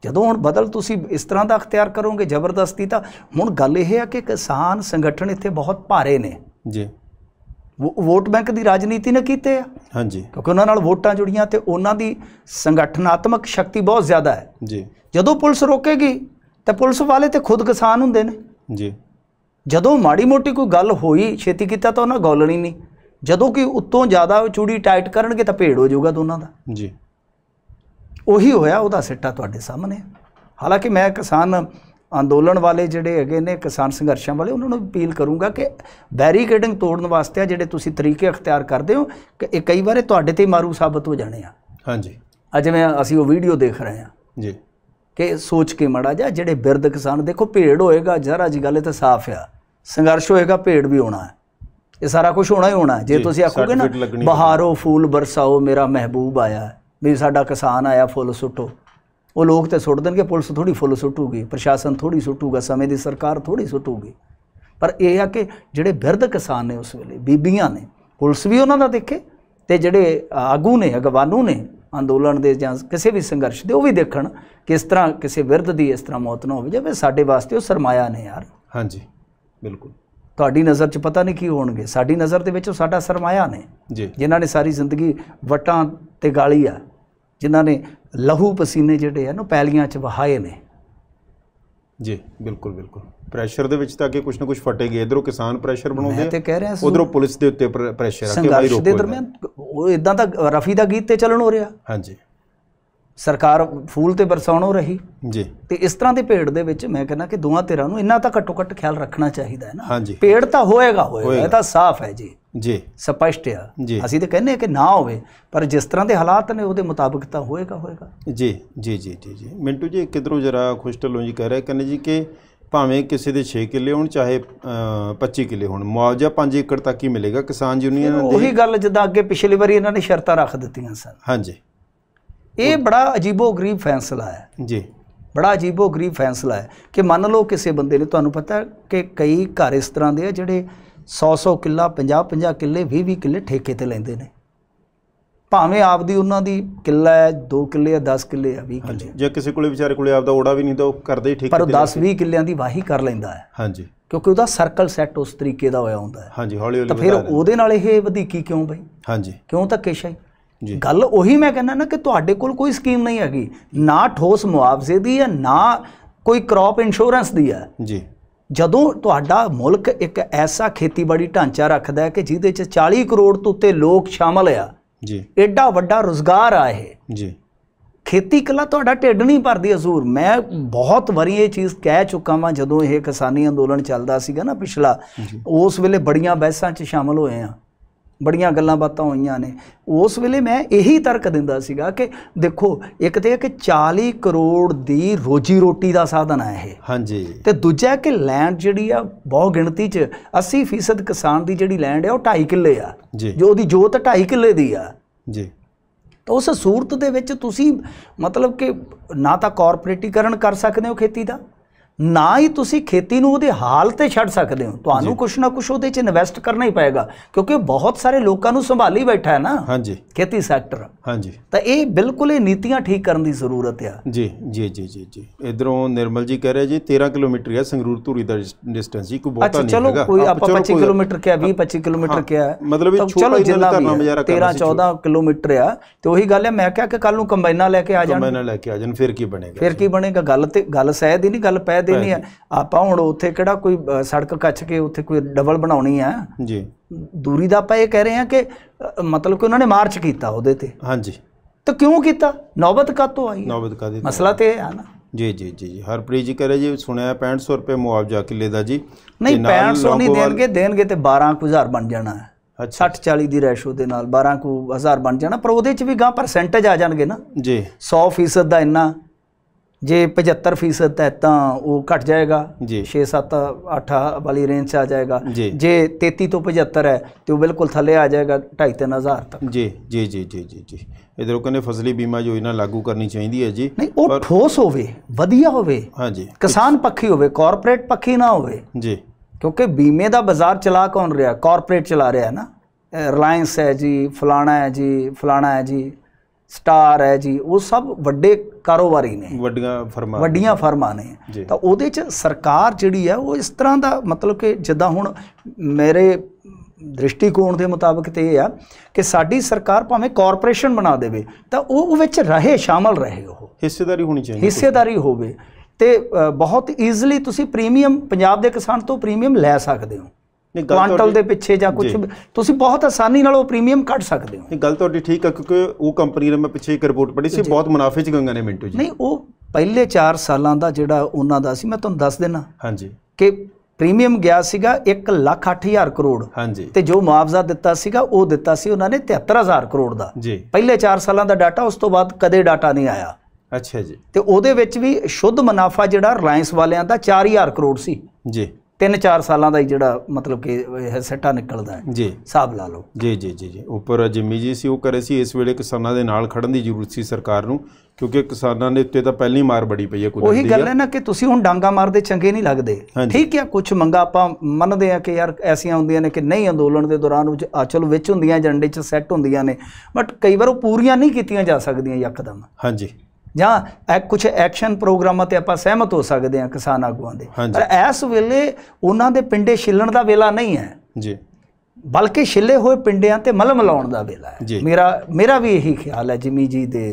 ਜਦੋਂ ਹੁਣ ਬਦਲ ਤੁਸੀਂ ਇਸ ਤਰ੍ਹਾਂ ਦਾ ਅਖਤਿਆਰ ਕਰੋਗੇ ਜ਼ਬਰਦਸਤੀ ਤਾਂ ਹੁਣ ਗੱਲ ਇਹ ਹੈ ਕਿ ਕਿਸਾਨ ਸੰਗਠਨ ਇੱਥੇ ਬਹੁਤ ਭਾਰੇ ਨੇ ਜੀ ਵੋਟ ਬੈਂਕ ਦੀ ਰਾਜਨੀਤੀ ਨੇ ਕੀਤੇ ਆ ਹਾਂਜੀ ਕਿਉਂਕਿ ਉਹਨਾਂ ਨਾਲ ਵੋਟਾਂ ਜੁੜੀਆਂ ਤੇ ਉਹਨਾਂ ਦੀ ਸੰਗਠਨਾਤਮਕ ਸ਼ਕਤੀ ਬਹੁਤ ਜ਼ਿਆਦਾ ਹੈ ਜੀ ਜਦੋਂ ਪੁਲਿਸ ਰੋਕੇਗੀ ਤਾਂ ਪੁਲਿਸ ਵਾਲੇ ਤੇ ਖੁਦ ਕਿਸਾਨ ਹੁੰਦੇ ਨੇ ਜੀ ਜਦੋਂ ਮਾੜੀ ਮੋਟੀ ਕੋਈ ਗੱਲ ਹੋਈ ਛੇਤੀ ਕੀਤਾ ਤਾਂ ਉਹਨਾਂ ਗੋਲਣੀ ਨਹੀਂ ਜਦੋਂ ਕਿ ਉੱਤੋਂ ਜ਼ਿਆਦਾ ਚੂੜੀ ਟਾਈਟ ਕਰਨਗੇ ਤਾਂ ਭੇੜ ਹੋ ਜਾਊਗਾ ਦੋਨਾਂ ਦਾ ਜੀ ਉਹੀ ਹੋਇਆ ਉਹਦਾ ਸਿੱਟਾ ਤੁਹਾਡੇ ਸਾਹਮਣੇ ਹਾਲਾਂਕਿ ਮੈਂ ਕਿਸਾਨ ਅੰਦੋਲਨ ਵਾਲੇ ਜਿਹੜੇ ਹੈਗੇ ਨੇ ਕਿਸਾਨ ਸੰਘਰਸ਼ਾਂ ਵਾਲੇ ਉਹਨਾਂ ਨੂੰ ਅਪੀਲ ਕਰੂੰਗਾ ਕਿ ਬੈਰੀਕੇਡਿੰਗ ਤੋੜਨ ਵਾਸਤੇ ਜਿਹੜੇ ਤੁਸੀਂ ਤਰੀਕੇ ਅਖਤਿਆਰ ਕਰਦੇ ਹੋ ਕਿ ਇਹ ਕਈ ਵਾਰੇ ਤੁਹਾਡੇ ਤੇ ਮਾਰੂ ਸਾਬਤ ਹੋ ਜਾਣੇ ਆ ਹਾਂਜੀ ਅੱਜ ਮੈਂ ਅਸੀਂ ਉਹ ਵੀਡੀਓ ਦੇਖ ਰਹੇ ਆ ਜੀ ਕਿ ਸੋਚ ਕੇ ਮੜਾ ਜਾ ਜਿਹੜੇ ਬਿਰਦ ਕਿਸਾਨ ਦੇਖੋ ਭੇੜ ਹੋਏਗਾ ਜ਼ਰਾ ਜੀ ਗੱਲ ਤਾਂ ਸਾਫ਼ ਆ ਸੰਘਰਸ਼ ਹੋਏਗਾ ਭੇੜ ਵੀ ਹੋਣਾ ਹੈ ਇਹ ਸਾਰਾ ਕੁਝ ਹੋਣਾ ਹੀ ਹੋਣਾ ਜੇ ਤੁਸੀਂ ਆਖੋਗੇ ਨਾ ਬਹਾਰੋ ਫੁੱਲ ਬਰਸਾਓ ਮੇਰਾ ਮਹਿਬੂਬ ਆਇਆ ਵੀ ਸਾਡਾ ਕਿਸਾਨ ਆਇਆ ਫੁੱਲ ਸੁੱਟੋ ਉਹ ਲੋਕ ਤੇ ਸੁੱਟ ਦੇਣਗੇ ਪੁਲਿਸ ਥੋੜੀ ਫੁੱਲ ਸੁੱਟੂਗੀ ਪ੍ਰਸ਼ਾਸਨ ਥੋੜੀ ਸੁੱਟੂਗਾ ਸਮੇਂ ਦੀ ਸਰਕਾਰ ਥੋੜੀ ਸੁੱਟੂਗੀ ਪਰ ਇਹ ਆ ਕਿ ਜਿਹੜੇ ਵਿਰਧ ਕਿਸਾਨ ਨੇ ਉਸ ਵੇਲੇ ਬੀਬੀਆਂ ਨੇ ਪੁਲਿਸ ਵੀ ਉਹਨਾਂ ਦਾ ਦੇਖੇ ਤੇ ਜਿਹੜੇ ਆਗੂ ਨੇ ਅਗਵਾਨੂ ਨੇ ਅੰਦੋਲਨ ਦੇ ਜਾਂ ਕਿਸੇ ਵੀ ਸੰਘਰਸ਼ ਦੇ ਉਹ ਵੀ ਦੇਖਣ ਕਿਸ ਤਰ੍ਹਾਂ ਕਿਸੇ ਵਿਰਧ ਦੀ ਇਸ ਤਰ੍ਹਾਂ ਮੌਤ ਨਾ ਹੋਵੇ ਜਿਵੇਂ ਸਾਡੇ ਵਾਸਤੇ ਉਹ ਸਰਮਾਇਆ ਨੇ ਯਾਰ ਹਾਂਜੀ ਬਿਲਕੁਲ ਤੁਹਾਡੀ ਨਜ਼ਰ 'ਚ ਪਤਾ ਨਹੀਂ ਕੀ ਹੋਣਗੇ ਸਾਡੀ ਨਜ਼ਰ ਦੇ ਵਿੱਚ ਉਹ ਸਾਡਾ ਸਰਮਾਇਆ ਨੇ ਜਿਨ੍ਹਾਂ ਨੇ ਸਾਰੀ ਜ਼ਿੰਦਗੀ ਵਟਾਂ ਤੇ ਗਾਲੀ ਆ ਜਿਨ੍ਹਾਂ ਨੇ ਲਹੂ ਪਸੀਨੇ ਜਿਹੜੇ ਆ ਨਾ ਪੈਲੀਆਂ 'ਚ ਵਹਾਏ ਨੇ ਜੀ ਬਿਲਕੁਲ ਬਿਲਕੁਲ ਪ੍ਰੈਸ਼ਰ ਦੇ ਵਿੱਚ ਤਾਂ ਕਿ ਕੁਝ ਨਾ ਕੁਝ ਫਟੇਗੇ ਇਧਰੋਂ ਕਿਸਾਨ ਪ੍ਰੈਸ਼ਰ ਬਣਾਉਂਦੇ ਆ ਤੇ ਕਹਿ ਰਿਹਾ ਉਧਰੋਂ ਪੁਲਿਸ ਦੇ ਉੱਤੇ ਪ੍ਰੈਸ਼ਰ ਆ ਕਿ ਭਾਈ ਰੋਕੋ ਦੇ ਦਰਮਿਆਨ ਉਹ ਇਦਾਂ ਤਾਂ ਰਫੀ ਦਾ ਗੀਤ ਤੇ ਚੱਲਣ ਹੋ ਰਿਹਾ ਹਾਂਜੀ ਸਰਕਾਰ ਫੂਲ ਤੇ ਹੋ ਰਹੀ ਜੀ ਤੇ ਇਸ ਤਰ੍ਹਾਂ ਦੇ ਭੇੜ ਦੇ ਵਿੱਚ ਮੈਂ ਕਹਿੰਦਾ ਕਿ ਦੋਹਾਂ ਧਿਰਾਂ ਨੂੰ ਇੰਨਾ ਤਾਂ ਘੱਟੋ ਘੱਟ ਖਿਆਲ ਰੱਖਣਾ ਚਾਹੀਦਾ ਹੈ ਨਾ ਭੇੜ ਤਾਂ ਹੋਏਗਾ ਹੋਏਗਾ ਇਹ ਤਾਂ ਸਾਫ਼ ਹੈ ਜੀ ਜੀ ਸਪਸ਼ਟ ਆ ਅਸੀਂ ਤਾਂ ਕਹਿੰਦੇ ਆ ਕਿ ਨਾ ਹੋਵੇ ਪਰ ਜਿਸ ਤਰ੍ਹਾਂ ਦੇ ਹਾਲਾਤ ਨੇ ਉਹਦੇ ਮੁਤਾਬਕ ਤਾਂ ਹੋਏਗਾ ਹੋਏਗਾ ਜੀ ਜੀ ਜੀ ਜੀ ਜੀ ਮਿੰਟੂ ਜੀ ਕਿਧਰੋਂ ਜਰਾ ਖੁਸ਼ਟਲੋਂ ਜੀ ਕਹਿ ਰਹੇ ਕਹਿੰਦੇ ਜੀ ਕਿ ਭਾਵੇਂ ਕਿਸੇ ਦੇ 6 ਕਿੱਲੇ ਹੋਣ ਚਾਹੇ 25 ਕਿੱਲੇ ਹੋਣ ਮੁਆਵਜ਼ਾ 5 ਏਕੜ ਤੱਕ ਹੀ ਮਿਲੇਗਾ ਕਿਸਾਨ ਯੂਨੀਅਨ ਦੇ ਉਹੀ ਗੱਲ ਜਿੱਦਾਂ ਅੱਗੇ ਪਿਛਲੀ ਵਾਰੀ ਇਹਨਾਂ ਨੇ ਸ਼ਰਤਾਂ ਰੱਖ ਦਿੱਤੀਆਂ ਸਨ ਹਾਂਜੀ ਇਹ ਬੜਾ ਅਜੀਬੋ-ਗਰੀਬ ਫੈਸਲਾ ਹੈ ਜੀ ਬੜਾ ਅਜੀਬੋ-ਗਰੀਬ ਫੈਸਲਾ ਹੈ ਕਿ ਮੰਨ ਲਓ ਕਿਸੇ ਬੰਦੇ ਨੇ ਤੁਹਾਨੂੰ ਪਤਾ ਕਿ ਕਈ ਘਰ ਇਸ ਤਰ੍ਹਾਂ ਦੇ ਆ ਜਿਹੜੇ 100-100 ਕਿੱਲਾ 50-50 ਕਿੱਲੇ 20-20 ਕਿੱਲੇ ਠੇਕੇ ਤੇ ਲੈਂਦੇ ਨੇ ਭਾਵੇਂ ਆਪਦੀ ਉਹਨਾਂ ਦੀ ਕਿੱਲਾ ਹੈ 2 ਕਿੱਲੇ ਆ 10 ਕਿੱਲੇ ਆ 20 ਕਿੱਲੇ ਜੇ ਕਿਸੇ ਕੋਲੇ ਵਿਚਾਰੇ ਕੋਲੇ ਆਪਦਾ ਓੜਾ ਵੀ ਨਹੀਂ ਤਾਂ ਉਹ ਕਰਦੇ ਹੀ ਠੇਕੇ ਪਰ 10-20 ਕਿੱਲਿਆਂ ਦੀ ਵਾਹੀ ਕਰ ਲੈਂਦਾ ਹੈ ਹਾਂਜੀ ਕਿਉਂਕਿ ਉਹਦਾ ਸਰਕਲ ਸੈੱਟ ਉਸ ਤਰੀਕੇ ਦਾ ਹੋਇਆ ਹੁੰਦਾ ਹੈ ਹਾਂਜੀ ਹੌਲੀ ਹੌਲੀ ਤਾਂ ਫਿਰ ਉਹਦੇ ਨਾਲ ਇਹ ਵਧੀਕੀ ਕਿਉਂ ਬਈ ਹਾਂਜੀ ਕਿਉਂ ਤਾਂ ਕਿਸ਼ਾ ਜੀ ਗੱਲ ਉਹੀ ਮੈਂ ਕਹਿੰਦਾ ਨਾ ਕਿ ਤੁਹਾਡੇ ਕੋਲ ਕੋਈ ਸਕੀਮ ਨਹੀਂ ਹੈਗੀ ਨਾ ਠੋਸ ਮੁਆਵਜ਼ੇ ਦੀ ਹੈ ਨਾ ਕੋਈ ਕ੍ਰੌਪ ਇੰਸ਼ੋਰੈਂਸ ਦੀ ਹੈ ਜੀ ਜਦੋਂ ਤੁਹਾਡਾ ਮੁਲਕ ਇੱਕ ਐਸਾ ਖੇਤੀਬਾੜੀ ਢਾਂਚਾ ਰੱਖਦਾ ਹੈ ਕਿ ਜਿਹਦੇ 'ਚ 40 ਕਰੋੜ ਤੋਂ ਉੱਤੇ ਲੋਕ ਸ਼ਾਮਲ ਆ ਜੀ ਐਡਾ ਵੱਡਾ ਰੋਜ਼ਗਾਰ ਆ ਇਹ ਜੀ ਖੇਤੀ ਕਲਾ ਤੁਹਾਡਾ ਢਿੱਡ ਨਹੀਂ ਭਰਦੀ ਹਜ਼ੂਰ ਮੈਂ ਬਹੁਤ ਵਾਰੀ ਇਹ ਚੀਜ਼ ਕਹਿ ਚੁੱਕਾ ਵਾਂ ਜਦੋਂ ਇਹ ਕਿਸਾਨੀ ਅੰਦੋਲਨ ਚੱਲਦਾ ਸੀਗਾ ਨਾ ਪਿਛਲਾ ਉਸ ਵੇਲੇ ਬੜੀਆਂ ਬਹਿਸਾਂ 'ਚ ਸ਼ਾਮਲ ਹੋਏ ਆ ਬੜੀਆਂ ਗੱਲਾਂ ਬਾਤਾਂ ਹੋਈਆਂ ਨੇ ਉਸ ਵੇਲੇ ਮੈਂ ਇਹੀ ਤਰਕ ਦਿੰਦਾ ਸੀਗਾ ਕਿ ਦੇਖੋ ਇੱਕ ਤੇ ਕਿ 40 ਕਰੋੜ ਦੀ ਰੋਜੀ ਰੋਟੀ ਦਾ ਸਾਧਨ ਹੈ ਇਹ ਹਾਂਜੀ ਤੇ ਦੂਜਾ ਕਿ ਲੈਂਡ ਜਿਹੜੀ ਆ ਬਹੁ ਗਿਣਤੀ 'ਚ 80% ਕਿਸਾਨ ਦੀ ਜਿਹੜੀ ਲੈਂਡ ਹੈ ਉਹ 2.5 ਕਿੱਲੇ ਆ ਜੋ ਉਹਦੀ ਜੋਤ 2.5 ਕਿੱਲੇ ਦੀ ਆ ਜੀ ਤਾਂ ਉਸ ਸੂਰਤ ਦੇ ਵਿੱਚ ਤੁਸੀਂ ਮਤਲਬ ਕਿ ਨਾ ਤਾਂ ਕਾਰਪੋਰੇਟੀਕਰਨ ਕਰ ਸਕਦੇ ਹੋ ਖੇਤੀ ਦਾ ਨਾ ਹੀ ਤੁਸੀਂ ਖੇਤੀ ਨੂੰ ਉਹਦੇ ਹਾਲ ਤੇ ਛੱਡ ਸਕਦੇ ਹੋ ਤੁਹਾਨੂੰ ਕੁਛ ਨਾ ਕੁਛ ਉਹਦੇ 'ਚ ਇਨਵੈਸਟ ਕਰਨਾ ਹੀ ਪਏਗਾ ਕਿਉਂਕਿ ਬਹੁਤ ਸਾਰੇ ਲੋਕਾਂ ਨੂੰ ਸੰਭਾਲੀ ਬੈਠਾ ਹੈ ਨਾ ਹਾਂਜੀ ਖੇਤੀ ਸੈਕਟਰ ਹਾਂਜੀ ਤਾਂ ਇਹ ਬਿਲਕੁਲ ਇਹ ਨੀਤੀਆਂ ਠੀਕ ਕਰਨ ਦੀ ਜ਼ਰੂਰਤ ਆ ਜੀ ਜੀ ਜੀ ਜੀ ਜੀ ਇਧਰੋਂ ਨਿਰਮਲ ਜੀ ਕਹਿ ਰਹੇ ਜੀ 13 ਕਿਲੋਮੀਟਰ ਹੈ ਸੰਗਰੂਰ ਧੂਰੀ ਦਾ ਡਿਸਟੈਂਸ ਹੀ ਕੋਈ ਬਹੁਤਾ ਨਹੀਂ ਹੈਗਾ ਅੱਛਾ ਚਲੋ ਕੋਈ ਆਪਾਂ 25 ਕਿਲੋਮੀਟਰ ਕਿਹਾ 20 25 ਕਿਲੋਮੀਟਰ ਕਿਹਾ ਮਤਲਬ ਇਹ ਛੋਟਾ ਜਿੰਨਾ ਧਰਨਾ ਮਜ਼ਾਰਾ 13 14 ਕਿਲੋਮੀਟਰ ਆ ਤੇ ਉਹੀ ਗੱਲ ਹੈ ਮੈਂ ਕਿਹਾ ਕਿ ਕੱਲ ਨੂੰ ਕੰਬਾਈਨਾਂ ਲੈ ਕੇ ਆ ਜਾਣ ਕੰਬਾਈਨਾਂ ਲੈ ਕੇ ਆ ਜਾਣ ਫਿਰ ਕੀ ਬਣੇਗਾ ਫਿਰ ਕੀ ਬਣੇਗਾ ਗੱਲ ਤੇ ਗੱਲ ਸਹਿਦ ਹੀ ਨਹੀਂ ਗੱਲ ਪੈ ਫਾਇਦਾ ਨਹੀਂ ਹੈ ਆਪਾਂ ਹੁਣ ਉੱਥੇ ਕਿਹੜਾ ਕੋਈ ਸੜਕ ਕੱਚ ਕੇ ਉੱਥੇ ਕੋਈ ਡਬਲ ਬਣਾਉਣੀ ਆ ਜੀ ਦੂਰੀ ਦਾ ਆਪਾਂ ਇਹ ਕਹਿ ਰਹੇ ਆ ਕਿ ਮਤਲਬ ਕਿ ਉਹਨਾਂ ਨੇ ਮਾਰਚ ਕੀਤਾ ਉਹਦੇ ਤੇ ਹਾਂਜੀ ਤਾਂ ਕਿਉਂ ਕੀਤਾ ਨੌਬਤ ਕਾਤੋਂ ਆਈ ਨੌਬਤ ਕਾਦੀ ਮਸਲਾ ਤੇ ਹੈ ਨਾ ਜੀ ਜੀ ਜੀ ਹਰਪ੍ਰੀਤ ਜੀ ਕਰੇ ਜੀ ਸੁਣਿਆ 6500 ਰੁਪਏ ਮੁਆਵਜ਼ਾ ਕਿਲੇ ਦਾ ਜੀ ਨਹੀਂ 6500 ਨਹੀਂ ਦੇਣਗੇ ਦੇਣਗੇ ਤੇ 12000 ਬਣ ਜਾਣਾ ਹੈ 60 40 ਦੀ ਰੈਸ਼ੋ ਦੇ ਨਾਲ 12 ਕੁ ਹਜ਼ਾਰ ਬਣ ਜਾਣਾ ਪਰ ਉਹਦੇ ਚ ਵੀ ਗਾਂ ਪਰਸੈਂਟੇਜ ਆ ਜਾਣਗੇ ਨਾ ਜੀ 100% ਦਾ ਇੰਨਾ ਜੇ 75% ਹੈ ਤਾਂ ਉਹ ਘਟ ਜਾਏਗਾ 6 7 8 ਵਾਲੀ ਰੇਂਜ 'ਚ ਆ ਜਾਏਗਾ ਜੇ 33 ਤੋਂ 75 ਹੈ ਤੇ ਉਹ ਬਿਲਕੁਲ ਥੱਲੇ ਆ ਜਾਏਗਾ 2.5 3000 ਤੱਕ ਜੀ ਜੀ ਜੀ ਜੀ ਜੀ ਜੀ ਇਧਰੋਂ ਕਹਿੰਦੇ ਫਸਲੀ ਬੀਮਾ ਯੋਜਨਾ ਲਾਗੂ ਕਰਨੀ ਚਾਹੀਦੀ ਹੈ ਜੀ ਨਹੀਂ ਉਹ ਠੋਸ ਹੋਵੇ ਵਧੀਆ ਹੋਵੇ ਹਾਂਜੀ ਕਿਸਾਨ ਪੱਖੀ ਹੋਵੇ ਕਾਰਪੋਰੇਟ ਪੱਖੀ ਨਾ ਹੋਵੇ ਜੀ ਕਿਉਂਕਿ ਬੀਮੇ ਦਾ ਬਾਜ਼ਾਰ ਚਲਾ ਕੌਣ ਰਿਹਾ ਕਾਰਪੋਰੇਟ ਚਲਾ ਰਿਹਾ ਨਾ ਰਿਲਾਇੰਸ ਹੈ ਜੀ ਫਲਾਣਾ ਹੈ ਜੀ ਫਲਾਣਾ ਹੈ ਜੀ ਸਟਾਰ ਹੈ ਜੀ ਉਹ ਸਭ ਵੱਡੇ ਕਾਰੋਬਾਰੀ ਨੇ ਵੱਡੀਆਂ ਫਰਮਾਂ ਵੱਡੀਆਂ ਫਰਮਾਂ ਨੇ ਤਾਂ ਉਹਦੇ ਚ ਸਰਕਾਰ ਜਿਹੜੀ ਹੈ ਉਹ ਇਸ ਤਰ੍ਹਾਂ ਦਾ ਮਤਲਬ ਕਿ ਜਿੱਦਾਂ ਹੁਣ ਮੇਰੇ ਦ੍ਰਿਸ਼ਟੀਕੋਣ ਦੇ ਮੁਤਾਬਕ ਤੇ ਇਹ ਆ ਕਿ ਸਾਡੀ ਸਰਕਾਰ ਭਾਵੇਂ ਕਾਰਪੋਰੇਸ਼ਨ ਬਣਾ ਦੇਵੇ ਤਾਂ ਉਹ ਉਹ ਵਿੱਚ ਰਹੇ ਸ਼ਾਮਲ ਰਹੇ ਉਹ ਹਿੱਸੇਦਾਰੀ ਹੋਣੀ ਚਾਹੀਦੀ ਹਿੱਸੇਦਾਰੀ ਹੋਵੇ ਤੇ ਬਹੁਤ ਈਜ਼ੀਲੀ ਤੁਸੀਂ ਪ੍ਰੀਮੀਅਮ ਪੰਜਾਬ ਦੇ ਕਿਸਾਨ ਤੋਂ ਪ੍ਰੀਮੀਅਮ ਲੈ ਸਕਦੇ ਹੋ ਕੁਆਂਟਲ ਦੇ ਪਿੱਛੇ ਜਾਂ ਕੁਝ ਤੁਸੀਂ ਬਹੁਤ ਆਸਾਨੀ ਨਾਲ ਉਹ ਪ੍ਰੀਮੀਅਮ ਕੱਢ ਸਕਦੇ ਹੋ ਨਹੀਂ ਗੱਲ ਤੁਹਾਡੀ ਠੀਕ ਹੈ ਕਿਉਂਕਿ ਉਹ ਕੰਪਨੀ ਨੇ ਮੈਂ ਪਿੱਛੇ ਇੱਕ ਰਿਪੋਰਟ ਪੜ੍ਹੀ ਸੀ ਬਹੁਤ ਮੁਨਾਫੇ 'ਚ ਗੰਗਾ ਨੇ ਮਿੰਟੂ ਜੀ ਨਹੀਂ ਉਹ ਪਹਿਲੇ 4 ਸਾਲਾਂ ਦਾ ਜਿਹੜਾ ਉਹਨਾਂ ਦਾ ਸੀ ਮੈਂ ਤੁਹਾਨੂੰ ਦੱਸ ਦੇਣਾ ਹਾਂਜੀ ਕਿ ਪ੍ਰੀਮੀਅਮ ਗਿਆ ਸੀਗਾ 1 ਲੱਖ 8000 ਕਰੋੜ ਹਾਂਜੀ ਤੇ ਜੋ ਮੁਆਵਜ਼ਾ ਦਿੱਤਾ ਸੀਗਾ ਉਹ ਦਿੱਤਾ ਸੀ ਉਹਨਾਂ ਨੇ 73000 ਕਰੋੜ ਦਾ ਜੀ ਪਹਿਲੇ 4 ਸਾਲਾਂ ਦਾ ਡਾਟਾ ਉਸ ਤੋਂ ਬਾਅਦ ਕਦੇ ਡਾਟਾ ਨਹੀਂ ਆਇਆ ਅੱਛਾ ਜੀ ਤੇ ਉਹਦੇ ਵਿੱਚ ਵੀ ਸ਼ੁੱਧ ਮੁਨਾਫਾ ਜਿਹੜਾ ਰਿਲਾਇੰਸ ਵਾਲਿਆਂ ਦਾ 4000 ਕਰੋੜ ਸੀ ਜੀ 3-4 ਸਾਲਾਂ ਦਾ ਹੀ ਜਿਹੜਾ ਮਤਲਬ ਕਿ ਸੱਟਾ ਨਿਕਲਦਾ ਹੈ ਜੀ ਹਿਸਾਬ ਲਾ ਲਓ ਜੀ ਜੀ ਜੀ ਜੀ ਉੱਪਰ ਜਿਮੀ ਜੀ ਸੀ ਉਹ ਕਰੇ ਸੀ ਇਸ ਵੇਲੇ ਕਿਸਾਨਾਂ ਦੇ ਨਾਲ ਖੜਨ ਦੀ ਜ਼ਰੂਰਤ ਸੀ ਸਰਕਾਰ ਨੂੰ ਕਿਉਂਕਿ ਕਿਸਾਨਾਂ ਦੇ ਉੱਤੇ ਤਾਂ ਪਹਿਲੀ ਮਾਰ ਬੜੀ ਪਈ ਹੈ ਕੁਦਰਤ ਦੀ ਉਹੀ ਗੱਲ ਹੈ ਨਾ ਕਿ ਤੁਸੀਂ ਹੁਣ ਡਾਂਗਾ ਮਾਰਦੇ ਚੰਗੇ ਨਹੀਂ ਲੱਗਦੇ ਠੀਕ ਹੈ ਕੁਝ ਮੰਗਾ ਆਪਾਂ ਮੰਨਦੇ ਆ ਕਿ ਯਾਰ ਐਸੀਆਂ ਹੁੰਦੀਆਂ ਨੇ ਕਿ ਨਹੀਂ ਅੰਦੋਲਨ ਦੇ ਦੌਰਾਨ ਵਿੱਚ ਆਚਲ ਵਿੱਚ ਹੁੰਦੀਆਂ ਏਜੰਡੇ 'ਚ ਸੈੱਟ ਹੁੰਦੀਆਂ ਨੇ ਬਟ ਕਈ ਵਾਰ ਉਹ ਪੂਰੀਆਂ ਨਹੀਂ ਕੀਤੀਆਂ ਜਾ ਸਕਦੀਆਂ ਯਕਦਮ ਹਾਂਜੀ ਜਾਂ ਕੁਝ ਐਕਸ਼ਨ ਪ੍ਰੋਗਰਾਮਾਂ ਤੇ ਆਪਾਂ ਸਹਿਮਤ ਹੋ ਸਕਦੇ ਹਾਂ ਕਿਸਾਨ ਆਗੂਆਂ ਦੇ ਪਰ ਇਸ ਵੇਲੇ ਉਹਨਾਂ ਦੇ ਪਿੰਡੇ ਛਿੱਲਣ ਦਾ ਵੇਲਾ ਨਹੀਂ ਹੈ ਜੀ ਬਲਕਿ ਛਿੱਲੇ ਹੋਏ ਪਿੰਡਿਆਂ ਤੇ ਮਲਮ ਲਾਉਣ ਦਾ ਵੇਲਾ ਹੈ ਮੇਰਾ ਮੇਰਾ ਵੀ ਇਹੀ ਖਿਆਲ ਹੈ ਜਿਮੀ ਜੀ ਦੇ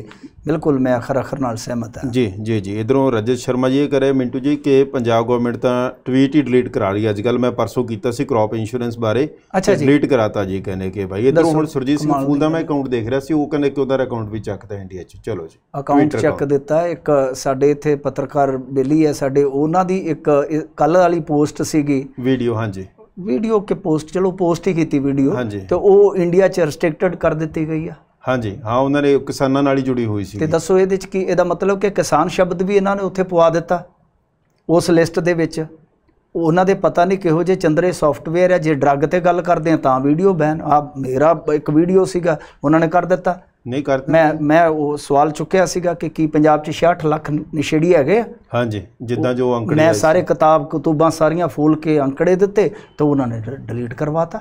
ਬਿਲਕੁਲ ਮੈਂ ਅਖਰ ਅਖਰ ਨਾਲ ਸਹਿਮਤ ਹਾਂ ਜੀ ਜੀ ਜੀ ਇਧਰੋਂ ਰਜਤ ਸ਼ਰਮਾ ਜੀ ਇਹ ਕਰੇ ਮਿੰਟੂ ਜੀ ਕਿ ਪੰਜਾਬ ਗਵਰਨਮੈਂਟ ਤਾਂ ਟਵੀਟ ਹੀ ਡਿਲੀਟ ਕਰਾ ਰਹੀ ਹੈ ਅੱਜ ਕੱਲ ਮੈਂ ਪਰਸੋਂ ਕੀਤਾ ਸੀ ਕ੍ਰੌਪ ਇੰਸ਼ੋਰੈਂਸ ਬਾਰੇ ਡਿਲੀਟ ਕਰਾਤਾ ਜੀ ਕਹਿੰਦੇ ਕਿ ਭਾਈ ਇਧਰੋਂ ਹੁਣ ਸੁਰਜੀਤ ਸਿੰਘ ਫੂਲ ਦਾ ਮੈਂ ਅਕਾਊਂਟ ਦੇਖ ਰਿਹਾ ਸੀ ਉਹ ਕਹਿੰਦੇ ਕਿ ਉਹਦਾ ਅਕਾਊਂਟ ਵੀ ਚੱਕਦਾ ਇੰਡੀਆ 'ਚ ਚਲੋ ਜੀ ਅਕਾਊਂਟ ਚੱਕ ਦਿੱਤਾ ਇੱਕ ਸਾਡੇ ਇੱਥੇ ਪੱਤਰਕਾਰ ਬੇਲੀ ਹੈ ਸਾਡੇ ਉਹਨਾਂ ਦੀ ਇੱਕ ਕੱਲ ਵਾਲੀ ਪੋਸਟ ਸੀਗੀ ਵੀਡੀਓ ਹਾਂਜੀ ਵੀਡੀਓ ਕੇ ਪੋਸਟ ਚਲੋ ਪੋਸਟ ਹੀ ਕੀਤੀ ਵੀਡੀਓ ਤੇ ਉਹ ਇੰਡੀਆ 'ਚ ਰੈਸਟ੍ਰਿਕਟਡ ਕਰ ਦਿੱਤੀ ਗਈ ਆ ਹਾਂਜੀ ਹਾਂ ਉਹਨਾਂ ਨੇ ਕਿਸਾਨਾਂ ਨਾਲ ਹੀ ਜੁੜੀ ਹੋਈ ਸੀ ਤੇ ਦੱਸੋ ਇਹਦੇ ਵਿੱਚ ਕੀ ਇਹਦਾ ਮਤਲਬ ਕਿ ਕਿਸਾਨ ਸ਼ਬਦ ਵੀ ਇਹਨਾਂ ਨੇ ਉੱਥੇ ਪਵਾ ਦਿੱਤਾ ਉਸ ਲਿਸਟ ਦੇ ਵਿੱਚ ਉਹਨਾਂ ਦੇ ਪਤਾ ਨਹੀਂ ਕਿਹੋ ਜੇ ਚੰਦਰੇ ਸੌਫਟਵੇਅਰ ਹੈ ਜੇ ਡਰੱਗ ਤੇ ਗੱਲ ਕਰਦੇ ਆ ਤਾਂ ਵੀਡੀਓ ਬੈਨ ਆ ਮੇਰਾ ਇੱਕ ਵੀਡੀਓ ਸੀਗਾ ਉਹਨਾਂ ਨੇ ਕਰ ਦਿੱਤਾ ਨਹੀਂ ਕਰਦੇ ਮੈਂ ਮੈਂ ਉਹ ਸਵਾਲ ਚੁੱਕਿਆ ਸੀਗਾ ਕਿ ਕੀ ਪੰਜਾਬ 'ਚ 66 ਲੱਖ ਨਸ਼ੇੜੀ ਹੈਗੇ ਆ ਹਾਂਜੀ ਜਿੱਦਾਂ ਜੋ ਅੰਕੜੇ ਮੈਂ ਸਾਰੇ ਕਿਤਾਬ ਕਤੂਬਾਂ ਸਾਰੀਆਂ ਫੋਲ ਕੇ ਅੰਕੜੇ ਦਿੱਤੇ ਤਾਂ ਉਹਨਾਂ ਨੇ ਡਿਲੀਟ ਕਰਵਾਤਾ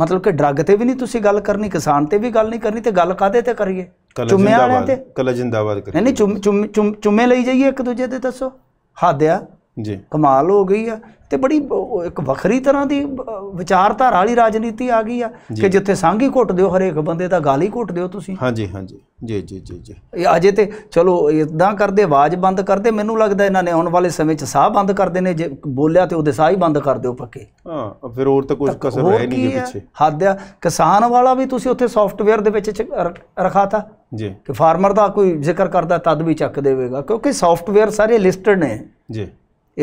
ਮਤਲਬ ਕਿ ਡਰੱਗ ਤੇ ਵੀ ਨਹੀਂ ਤੁਸੀਂ ਗੱਲ ਕਰਨੀ ਕਿਸਾਨ ਤੇ ਵੀ ਗੱਲ ਨਹੀਂ ਕਰਨੀ ਤੇ ਗੱਲ ਕਾਦੇ ਤੇ ਕਰੀਏ ਚੁੰਮੇ ਵਾਲਿਆਂ ਤੇ ਕਲਾ ਜਿੰਦਾਬਾਦ ਕਰੀਏ ਨਹੀਂ ਚੁੰਮੇ ਲਈ ਜਾਈਏ ਇੱਕ ਦੂਜੇ ਦੇ ਦੱਸੋ ਹੱਦ ਆ ਜੀ ਕਮਾਲ ਹੋ ਗਈ ਆ ਤੇ ਬੜੀ ਇੱਕ ਵੱਖਰੀ ਤਰ੍ਹਾਂ ਦੀ ਵਿਚਾਰਧਾਰਾ ਵਾਲੀ ਰਾਜਨੀਤੀ ਆ ਗਈ ਆ ਕਿ ਜਿੱਥੇ ਸੰਘ ਹੀ ਘੁੱਟਦੇ ਹੋ ਹਰੇਕ ਬੰਦੇ ਦਾ ਗਾਲ ਹੀ ਘੁੱਟਦੇ ਹੋ ਤੁਸੀਂ ਹਾਂਜੀ ਹਾਂਜੀ ਜੀ ਜੀ ਜੀ ਜੀ ਇਹ ਅਜੇ ਤੇ ਚਲੋ ਇਦਾਂ ਕਰਦੇ ਆਵਾਜ਼ ਬੰਦ ਕਰਦੇ ਮੈਨੂੰ ਲੱਗਦਾ ਇਹਨਾਂ ਨੇ ਆਉਣ ਵਾਲੇ ਸਮੇਂ 'ਚ ਸਾਹ ਬੰਦ ਕਰਦੇ ਨੇ ਜੇ ਬੋਲਿਆ ਤੇ ਉਹਦੇ ਸਾਹ ਹੀ ਬੰਦ ਕਰ ਦਿਓ ਪੱਕੇ ਹਾਂ ਫਿਰ ਹੋਰ ਤਾਂ ਕੁਝ ਕਸਰ ਰਹਿ ਨਹੀਂ ਜੀ ਪਿੱਛੇ ਹੱਦ ਆ ਕਿਸਾਨ ਵਾਲਾ ਵੀ ਤੁਸੀਂ ਉੱਥੇ ਸੌਫਟਵੇਅਰ ਦੇ ਵਿੱਚ ਰਖਾਤਾ ਜੀ ਕਿ ਫਾਰਮਰ ਦਾ ਕੋਈ ਜ਼ਿਕਰ ਕਰਦਾ ਤਦ ਵੀ ਚੱਕ ਦੇਵੇਗਾ ਕਿਉਂਕਿ ਸੌਫਟਵੇਅਰ ਸਾਰੇ ਲਿਸਟਡ ਨੇ ਜੀ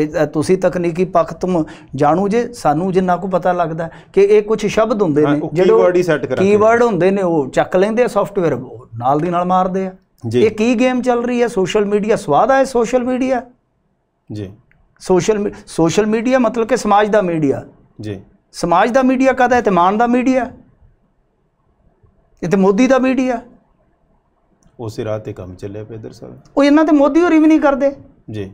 ਇਹ ਤੁਸੀਂ ਤਕਨੀਕੀ ਪੱਖ ਤੋਂ ਜਾਣੂ ਜੇ ਸਾਨੂੰ ਜਿੰਨਾ ਕੋ ਪਤਾ ਲੱਗਦਾ ਕਿ ਇਹ ਕੁਝ ਸ਼ਬਦ ਹੁੰਦੇ ਨੇ ਜਿਹੜੇ ਕੀਵਰਡ ਹੁੰਦੇ ਨੇ ਉਹ ਚੱਕ ਲੈਂਦੇ ਆ ਸੌਫਟਵੇਅਰ ਨਾਲ ਦੀ ਨਾਲ ਮਾਰਦੇ ਆ ਇਹ ਕੀ ਗੇਮ ਚੱਲ ਰਹੀ ਹੈ ਸੋਸ਼ਲ ਮੀਡੀਆ ਸਵਾਦ ਆਏ ਸੋਸ਼ਲ ਮੀਡੀਆ ਜੀ ਸੋਸ਼ਲ ਸੋਸ਼ਲ ਮੀਡੀਆ ਮਤਲਬ ਕਿ ਸਮਾਜ ਦਾ ਮੀਡੀਆ ਜੀ ਸਮਾਜ ਦਾ ਮੀਡੀਆ ਕਹਦਾ ਇਤਮਾਨ ਦਾ ਮੀਡੀਆ ਇਹ ਤੇ ਮੋਦੀ ਦਾ ਮੀਡੀਆ ਉਸੇ ਰਾਹ ਤੇ ਕੰਮ ਚੱਲਿਆ ਪਿਆ ਇਧਰ ਉਹ ਇਹਨਾਂ ਤੇ ਮੋਦੀ ਹੋਰੀ ਵੀ ਨਹੀਂ ਕਰਦੇ ਜੀ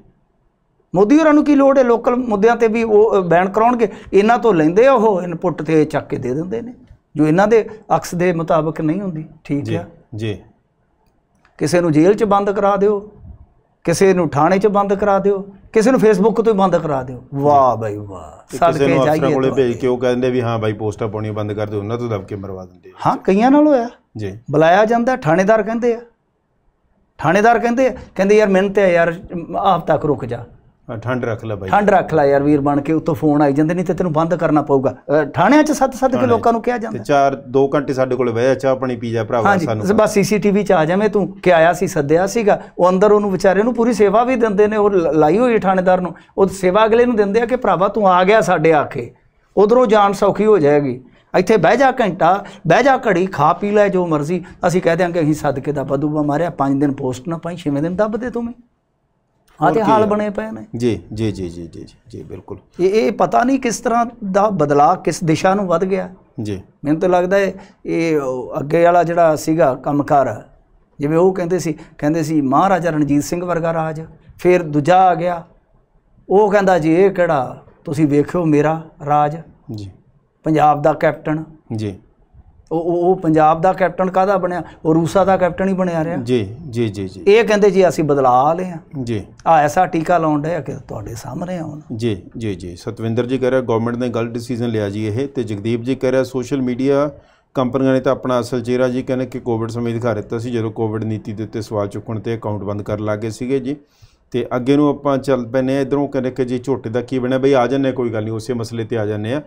ਮੋਦੀ ਹੋਰਾਂ ਨੂੰ ਕੀ ਲੋੜ ਹੈ ਲੋਕਲ ਮੁੱਦਿਆਂ ਤੇ ਵੀ ਉਹ ਬੈਨ ਕਰਾਉਣਗੇ ਇਹਨਾਂ ਤੋਂ ਲੈਂਦੇ ਆ ਉਹ ਇਨਪੁਟ ਤੇ ਚੱਕ ਕੇ ਦੇ ਦਿੰਦੇ ਨੇ ਜੋ ਇਹਨਾਂ ਦੇ ਅਕਸ ਦੇ ਮੁਤਾਬਕ ਨਹੀਂ ਹੁੰਦੀ ਠੀਕ ਹੈ ਜੀ ਕਿਸੇ ਨੂੰ ਜੇਲ੍ਹ 'ਚ ਬੰਦ ਕਰਾ ਦਿਓ ਕਿਸੇ ਨੂੰ ਥਾਣੇ 'ਚ ਬੰਦ ਕਰਾ ਦਿਓ ਕਿਸੇ ਨੂੰ ਫੇਸਬੁੱਕ ਤੋਂ ਬੰਦ ਕਰਾ ਦਿਓ ਵਾਹ ਬਾਈ ਵਾਹ ਕਿਸੇ ਨੂੰ ਅਫਸਰਾਂ ਕੋਲੇ ਭੇਜ ਕੇ ਉਹ ਕਹਿੰਦੇ ਵੀ ਹਾਂ ਬਾਈ ਪੋਸਟਾਂ ਪਾਉਣੀਆਂ ਬੰਦ ਕਰ ਦਿਓ ਉਹਨਾਂ ਤੋਂ ਦਬ ਕੇ ਮਰਵਾ ਦਿੰਦੇ ਹਾਂ ਕਈਆਂ ਨਾਲ ਹੋਇਆ ਜੀ ਬੁਲਾਇਆ ਜਾਂਦਾ ਥਾਣੇਦਾਰ ਕਹਿੰਦੇ ਆ ਥਾਣੇਦਾਰ ਕਹਿੰਦੇ ਕਹਿੰਦੇ ਯਾਰ ਮਿਹਨਤ ਹੈ ਯਾਰ ਆਪ ਤੱਕ ਰੁਕ ਜਾ ਠੰਡ ਰੱਖ ਲੈ ਬਾਈ ਠੰਡ ਰੱਖ ਲੈ ਯਾਰ ਵੀਰ ਬਣ ਕੇ ਉੱਤੋਂ ਫੋਨ ਆਈ ਜਾਂਦੇ ਨਹੀਂ ਤੇ ਤੈਨੂੰ ਬੰਦ ਕਰਨਾ ਪਊਗਾ ਥਾਣਿਆਂ 'ਚ ਸੱਤ ਸੱਤ ਕੇ ਲੋਕਾਂ ਨੂੰ ਕਿਹਾ ਜਾਂਦਾ ਤੇ ਚਾਰ 2 ਘੰਟੇ ਸਾਡੇ ਕੋਲ ਬਹਿ ਜਾ ਚਾਹ ਪਾਣੀ ਪੀ ਜਾ ਭਰਾਵਾ ਸਾਨੂੰ ਹਾਂਜੀ ਬਸ ਸੀਸੀਟੀਵੀ 'ਚ ਆ ਜਾਵੇਂ ਤੂੰ ਕਿ ਆਇਆ ਸੀ ਸੱਦਿਆ ਸੀਗਾ ਉਹ ਅੰਦਰ ਉਹਨੂੰ ਵਿਚਾਰੇ ਨੂੰ ਪੂਰੀ ਸੇਵਾ ਵੀ ਦਿੰਦੇ ਨੇ ਉਹ ਲਾਈ ਹੋਈ ਥਾਣੇਦਾਰ ਨੂੰ ਉਹ ਸੇਵਾ ਅਗਲੇ ਨੂੰ ਦਿੰਦੇ ਆ ਕਿ ਭਰਾਵਾ ਤੂੰ ਆ ਗਿਆ ਸਾਡੇ ਆਖੇ ਉਧਰੋਂ ਜਾਣ ਸੌਖੀ ਹੋ ਜਾਏਗੀ ਇੱਥੇ ਬਹਿ ਜਾ ਘੰਟਾ ਬਹਿ ਜਾ ਘੜੀ ਖਾ ਪੀ ਲੈ ਜੋ ਮਰਜ਼ੀ ਅਸੀਂ ਕਹਿ ਦਿਆਂਗੇ ਅਸੀਂ ਸਦਕੇ ਦਾ ਬਦੂਬਾ ਮਾਰਿਆ 5 ਦਿਨ ਪੋਸਟ ਨਾ ਪਾਈ 6ਵੇਂ ਦਿਨ ਦੱਬ ਦੇ ਤੁਮੇ ਆ ਹਾਲ ਬਣੇ ਪਏ ਨੇ ਜੀ ਜੀ ਜੀ ਜੀ ਜੀ ਜੀ ਬਿਲਕੁਲ ਇਹ ਇਹ ਪਤਾ ਨਹੀਂ ਕਿਸ ਤਰ੍ਹਾਂ ਦਾ ਬਦਲਾਅ ਕਿਸ ਦਿਸ਼ਾ ਨੂੰ ਵੱਧ ਗਿਆ ਜੀ ਮੈਨੂੰ ਤਾਂ ਲੱਗਦਾ ਹੈ ਇਹ ਅੱਗੇ ਵਾਲਾ ਜਿਹੜਾ ਸੀਗਾ ਕੰਮਕਾਰ ਜਿਵੇਂ ਉਹ ਕਹਿੰਦੇ ਸੀ ਕਹਿੰਦੇ ਸੀ ਮਹਾਰਾਜਾ ਰਣਜੀਤ ਸਿੰਘ ਵਰਗਾ ਰਾਜ ਫਿਰ ਦੂਜਾ ਆ ਗਿਆ ਉਹ ਕਹਿੰਦਾ ਜੀ ਇਹ ਕਿਹੜਾ ਤੁਸੀਂ ਵੇਖਿਓ ਮੇਰਾ ਰਾਜ ਜੀ ਪੰਜਾਬ ਦਾ ਕੈਪਟਨ ਜੀ ਉਹ ਪੰਜਾਬ ਦਾ ਕੈਪਟਨ ਕਾਦਾ ਬਣਿਆ ਉਹ ਰੂਸਾ ਦਾ ਕੈਪਟਨ ਹੀ ਬਣਿਆ ਰਿਹਾ ਜੀ ਜੀ ਜੀ ਜੀ ਇਹ ਕਹਿੰਦੇ ਜੀ ਅਸੀਂ ਬਦਲਾ ਲਿਆ ਜੀ ਆ ਐਸਾ ਟੀਕਾ ਲਾਉਣ ਦੇ ਕਿ ਤੁਹਾਡੇ ਸਾਹਮਣੇ ਆ ਹੁਣ ਜੀ ਜੀ ਜੀ ਸਤਵਿੰਦਰ ਜੀ ਕਹ ਰਿਹਾ ਗਵਰਨਮੈਂਟ ਨੇ ਗਲਤ ਡਿਸੀਜਨ ਲਿਆ ਜੀ ਇਹ ਤੇ ਜਗਦੀਪ ਜੀ ਕਹ ਰਿਹਾ ਸੋਸ਼ਲ ਮੀਡੀਆ ਕੰਪਨੀਆਂ ਨੇ ਤਾਂ ਆਪਣਾ ਅਸਲ ਚਿਹਰਾ ਜੀ ਕਹਿੰਦੇ ਕਿ ਕੋਵਿਡ ਸਮੇਂ ਦਿਖਾ ਦਿੱਤਾ ਸੀ ਜਦੋਂ ਕੋਵਿਡ ਨੀਤੀ ਦੇ ਉੱਤੇ ਸਵਾਲ ਚੁੱਕਣ ਤੇ ਅਕਾਊਂਟ ਬੰਦ ਕਰਨ ਲੱਗੇ ਸੀਗੇ ਜੀ ਤੇ ਅੱਗੇ ਨੂੰ ਆਪਾਂ ਚੱਲ ਪੈਨੇ ਇਧਰੋਂ ਕਹਿੰਦੇ ਕਿ ਜੀ ਝੋਟੇ ਦਾ ਕੀ ਬਣਿਆ ਬਈ ਆ ਜੰਨੇ ਕੋਈ ਗੱਲ ਨਹੀਂ ਉਸੇ ਮਸਲੇ ਤੇ ਆ ਜੰਨੇ ਆ